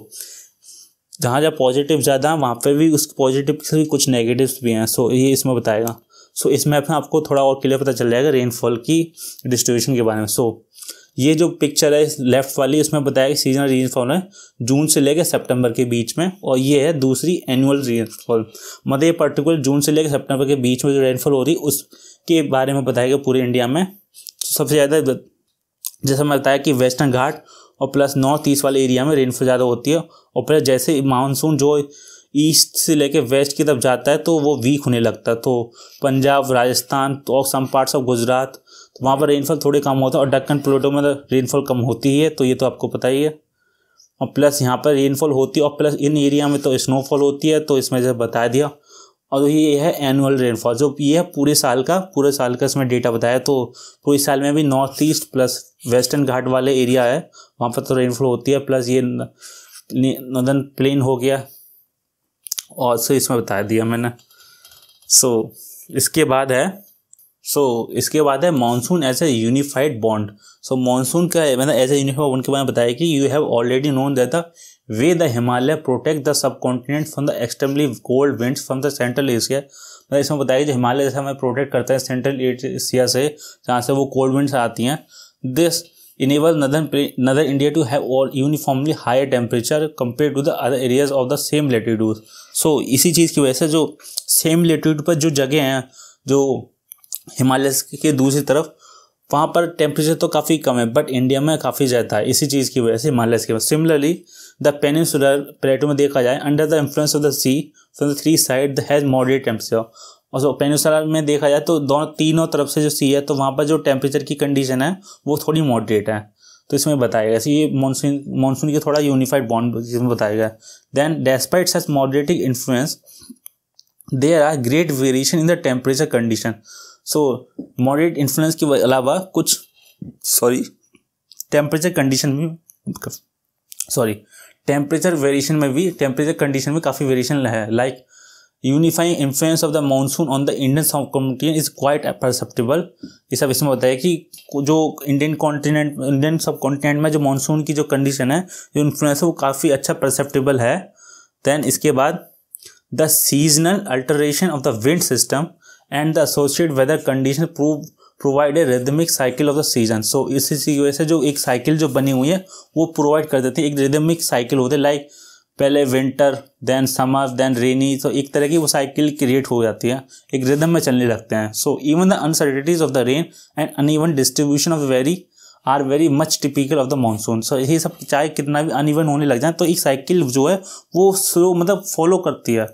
जहाँ जहाँ पॉजिटिव ज़्यादा है वहाँ पर भी उस पॉजिटिव से भी कुछ नेगेटिव्स भी हैं सो ये इसमें बताएगा सो इस मैप में आपको थोड़ा और क्लियर पता चल जाएगा रेनफॉल की डिस्ट्रीब्यूशन के बारे में सो ये जो पिक्चर है लेफ्ट वाली उसमें बताया कि सीजनल रेनफॉल है जून से लेकर सितंबर के बीच में और ये है दूसरी एनुअल रेनफॉल मतलब ये पर्टिकुलर जून से लेकर सितंबर के बीच में जो रेनफॉल हो रही है उसके बारे में बताया गया पूरे इंडिया में तो सबसे ज़्यादा जैसे मैं बताया कि वेस्टर्न घाट और प्लस नॉर्थ ईस्ट वाले एरिया में रेनफॉल ज़्यादा होती है और प्लस जैसे मानसून जो ईस्ट से लेके वेस्ट की तरफ जाता है तो वो वीक होने लगता है तो पंजाब राजस्थान और सम पार्ट्स ऑफ गुजरात तो वहाँ पर रेनफॉल थोड़े कम होता है और डक्कन प्लेटो में रेनफॉल तो कम होती है तो ये तो आपको पता ही है और प्लस यहाँ पर रेनफॉल होती है और प्लस इन एरिया में तो स्नोफॉल होती है तो इसमें जैसे बता दिया और तो ये है एनुअल रेनफॉल जो ये है पूरे साल का पूरे साल का इसमें डेटा बताया तो पूरे साल में भी north east plus western Ghat वाले एरिया है वहाँ पर तो रेनफॉल होती है प्लस ये नदन प्लेन हो गया और सो इसमें बता दिया मैंने सो इसके बाद है सो so, इसके बाद है monsoon as a unified bond so monsoon का मैंने एज ए यूनिफाइड बॉन्ड के बारे में बताया कि you have already known that the way the Himalaya protect the subcontinent from the extremely cold winds from the central Asia मतलब इसमें बताया कि हिमालय जैसे हमें प्रोटेक्ट करता है सेंट्रल एशिया से जहाँ से वो कोल्ड विंड्स आती हैं this enable northern northern India to have और uniformly higher temperature compare to the other areas of the same latitude so इसी चीज़ की वजह से जो सेम लेटीट्यूड पर जो जगह हैं जो हिमालय के दूसरी तरफ वहाँ पर टेम्परेचर तो काफ़ी कम है बट इंडिया में काफ़ी ज़्यादा है इसी चीज़ की वजह से हिमालय के सिमिलरली द पेनिसुलर प्लेटो में देखा जाए under the influence of the sea from the three side the has moderate temperature और जो पेनिसुलर में देखा जाए तो दोनों तीनों तरफ से जो सी है तो वहाँ पर जो टेम्परेचर की कंडीशन है वो थोड़ी मॉडरेट है तो इसमें बताया गया ये मानसून मानसून के थोड़ा यूनिफाइड बॉन्ड इसमें बताया गया then despite such moderating influence there are great variation in the temperature condition so moderate influence के अलावा कुछ सॉरी टेम्परेचर कंडीशन में सॉरी टेम्परेचर वेरिएशन में भी टेम्परेचर कंडीशन में काफ़ी वेरिएशन है like unifying influence of the monsoon on the Indian subcontinent is quite perceptible ये सब इसमें बताया कि जो Indian continent Indian subcontinent में जो मानसून की जो कंडीशन है जो इन्फ्लुएंस है वो काफ़ी अच्छा परसेप्टेबल है देन इसके बाद the seasonal alteration of the wind system and the associate weather condition prove provide a rhythmic cycle of the season so इसी की वजह से जो एक साइकिल जो बनी हुई है वो प्रोवाइड कर देती है एक रिदमिक साइकिल होती है लाइक पहले winter then summer then rainy तो एक तरह की वो साइकिल क्रिएट हो जाती है एक रिदम में चलने लगते हैं so even the uncertainties of the rain and uneven distribution of very are very much typical of the monsoon so ये सब चाहे कितना भी अनइवन होने लग जाए तो एक साइकिल जो है वो स्लो मतलब फॉलो करती है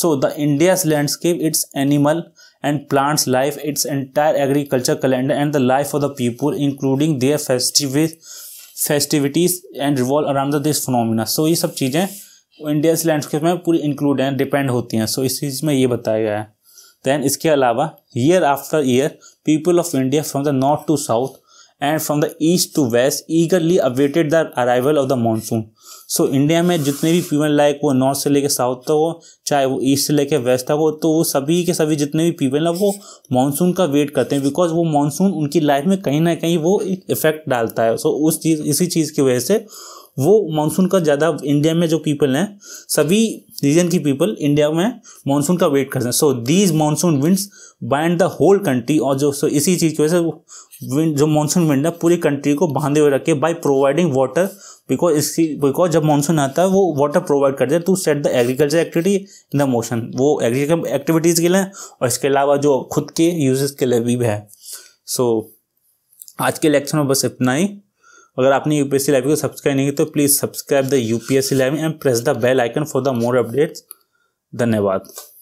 so the India's landscape its animal and plants life its entire agriculture calendar and the life of the people including their festivi festivities and revolve around the this phenomena so ये सब चीज़ें Indians landscape में पूरी include हैं depend होती हैं सो इस चीज में ये बताया गया है दैन इसके अलावा year after year people of India from the north to south and from the east to west eagerly awaited the arrival of the monsoon so India में जितने भी पीपल लाइक वो नॉर्थ से लेके साउथ तक हो चाहे वो ईस्ट से लेके वेस्ट तक हो तो वो सभी के सभी जितने भी पीपल हैं वो मानसून का वेट करते हैं बिकॉज वो मानसून उनकी लाइफ में कहीं ना कहीं वो एक इफेक्ट डालता है सो so, उस चीज़ इसी चीज़ की वजह से वो मानसून का ज़्यादा इंडिया में जो पीपल हैं सभी रीजन की पीपल इंडिया में मानसून का वेट करते हैं so these monsoon winds bind the whole country और जो सो इसी चीज़ की वजह से जो मानसून विंड है पूरी कंट्री को बांधे हुए रखे बाय प्रोवाइडिंग वाटर बिकॉज इसकी बिकॉज जब मानसून आता है वो वाटर प्रोवाइड करते हैं to set the agriculture activity in the motion वो एग्रीकल्चर एक्टिविटीज़ के लिए और इसके अलावा जो खुद के यूजेस के लिए भी है सो so, आज के लेक्चर में बस इतना ही अगर आपने U P S C live को सब्सक्राइब नहीं किया तो please subscribe the U P S C live and press the bell icon for the more updates धन्यवाद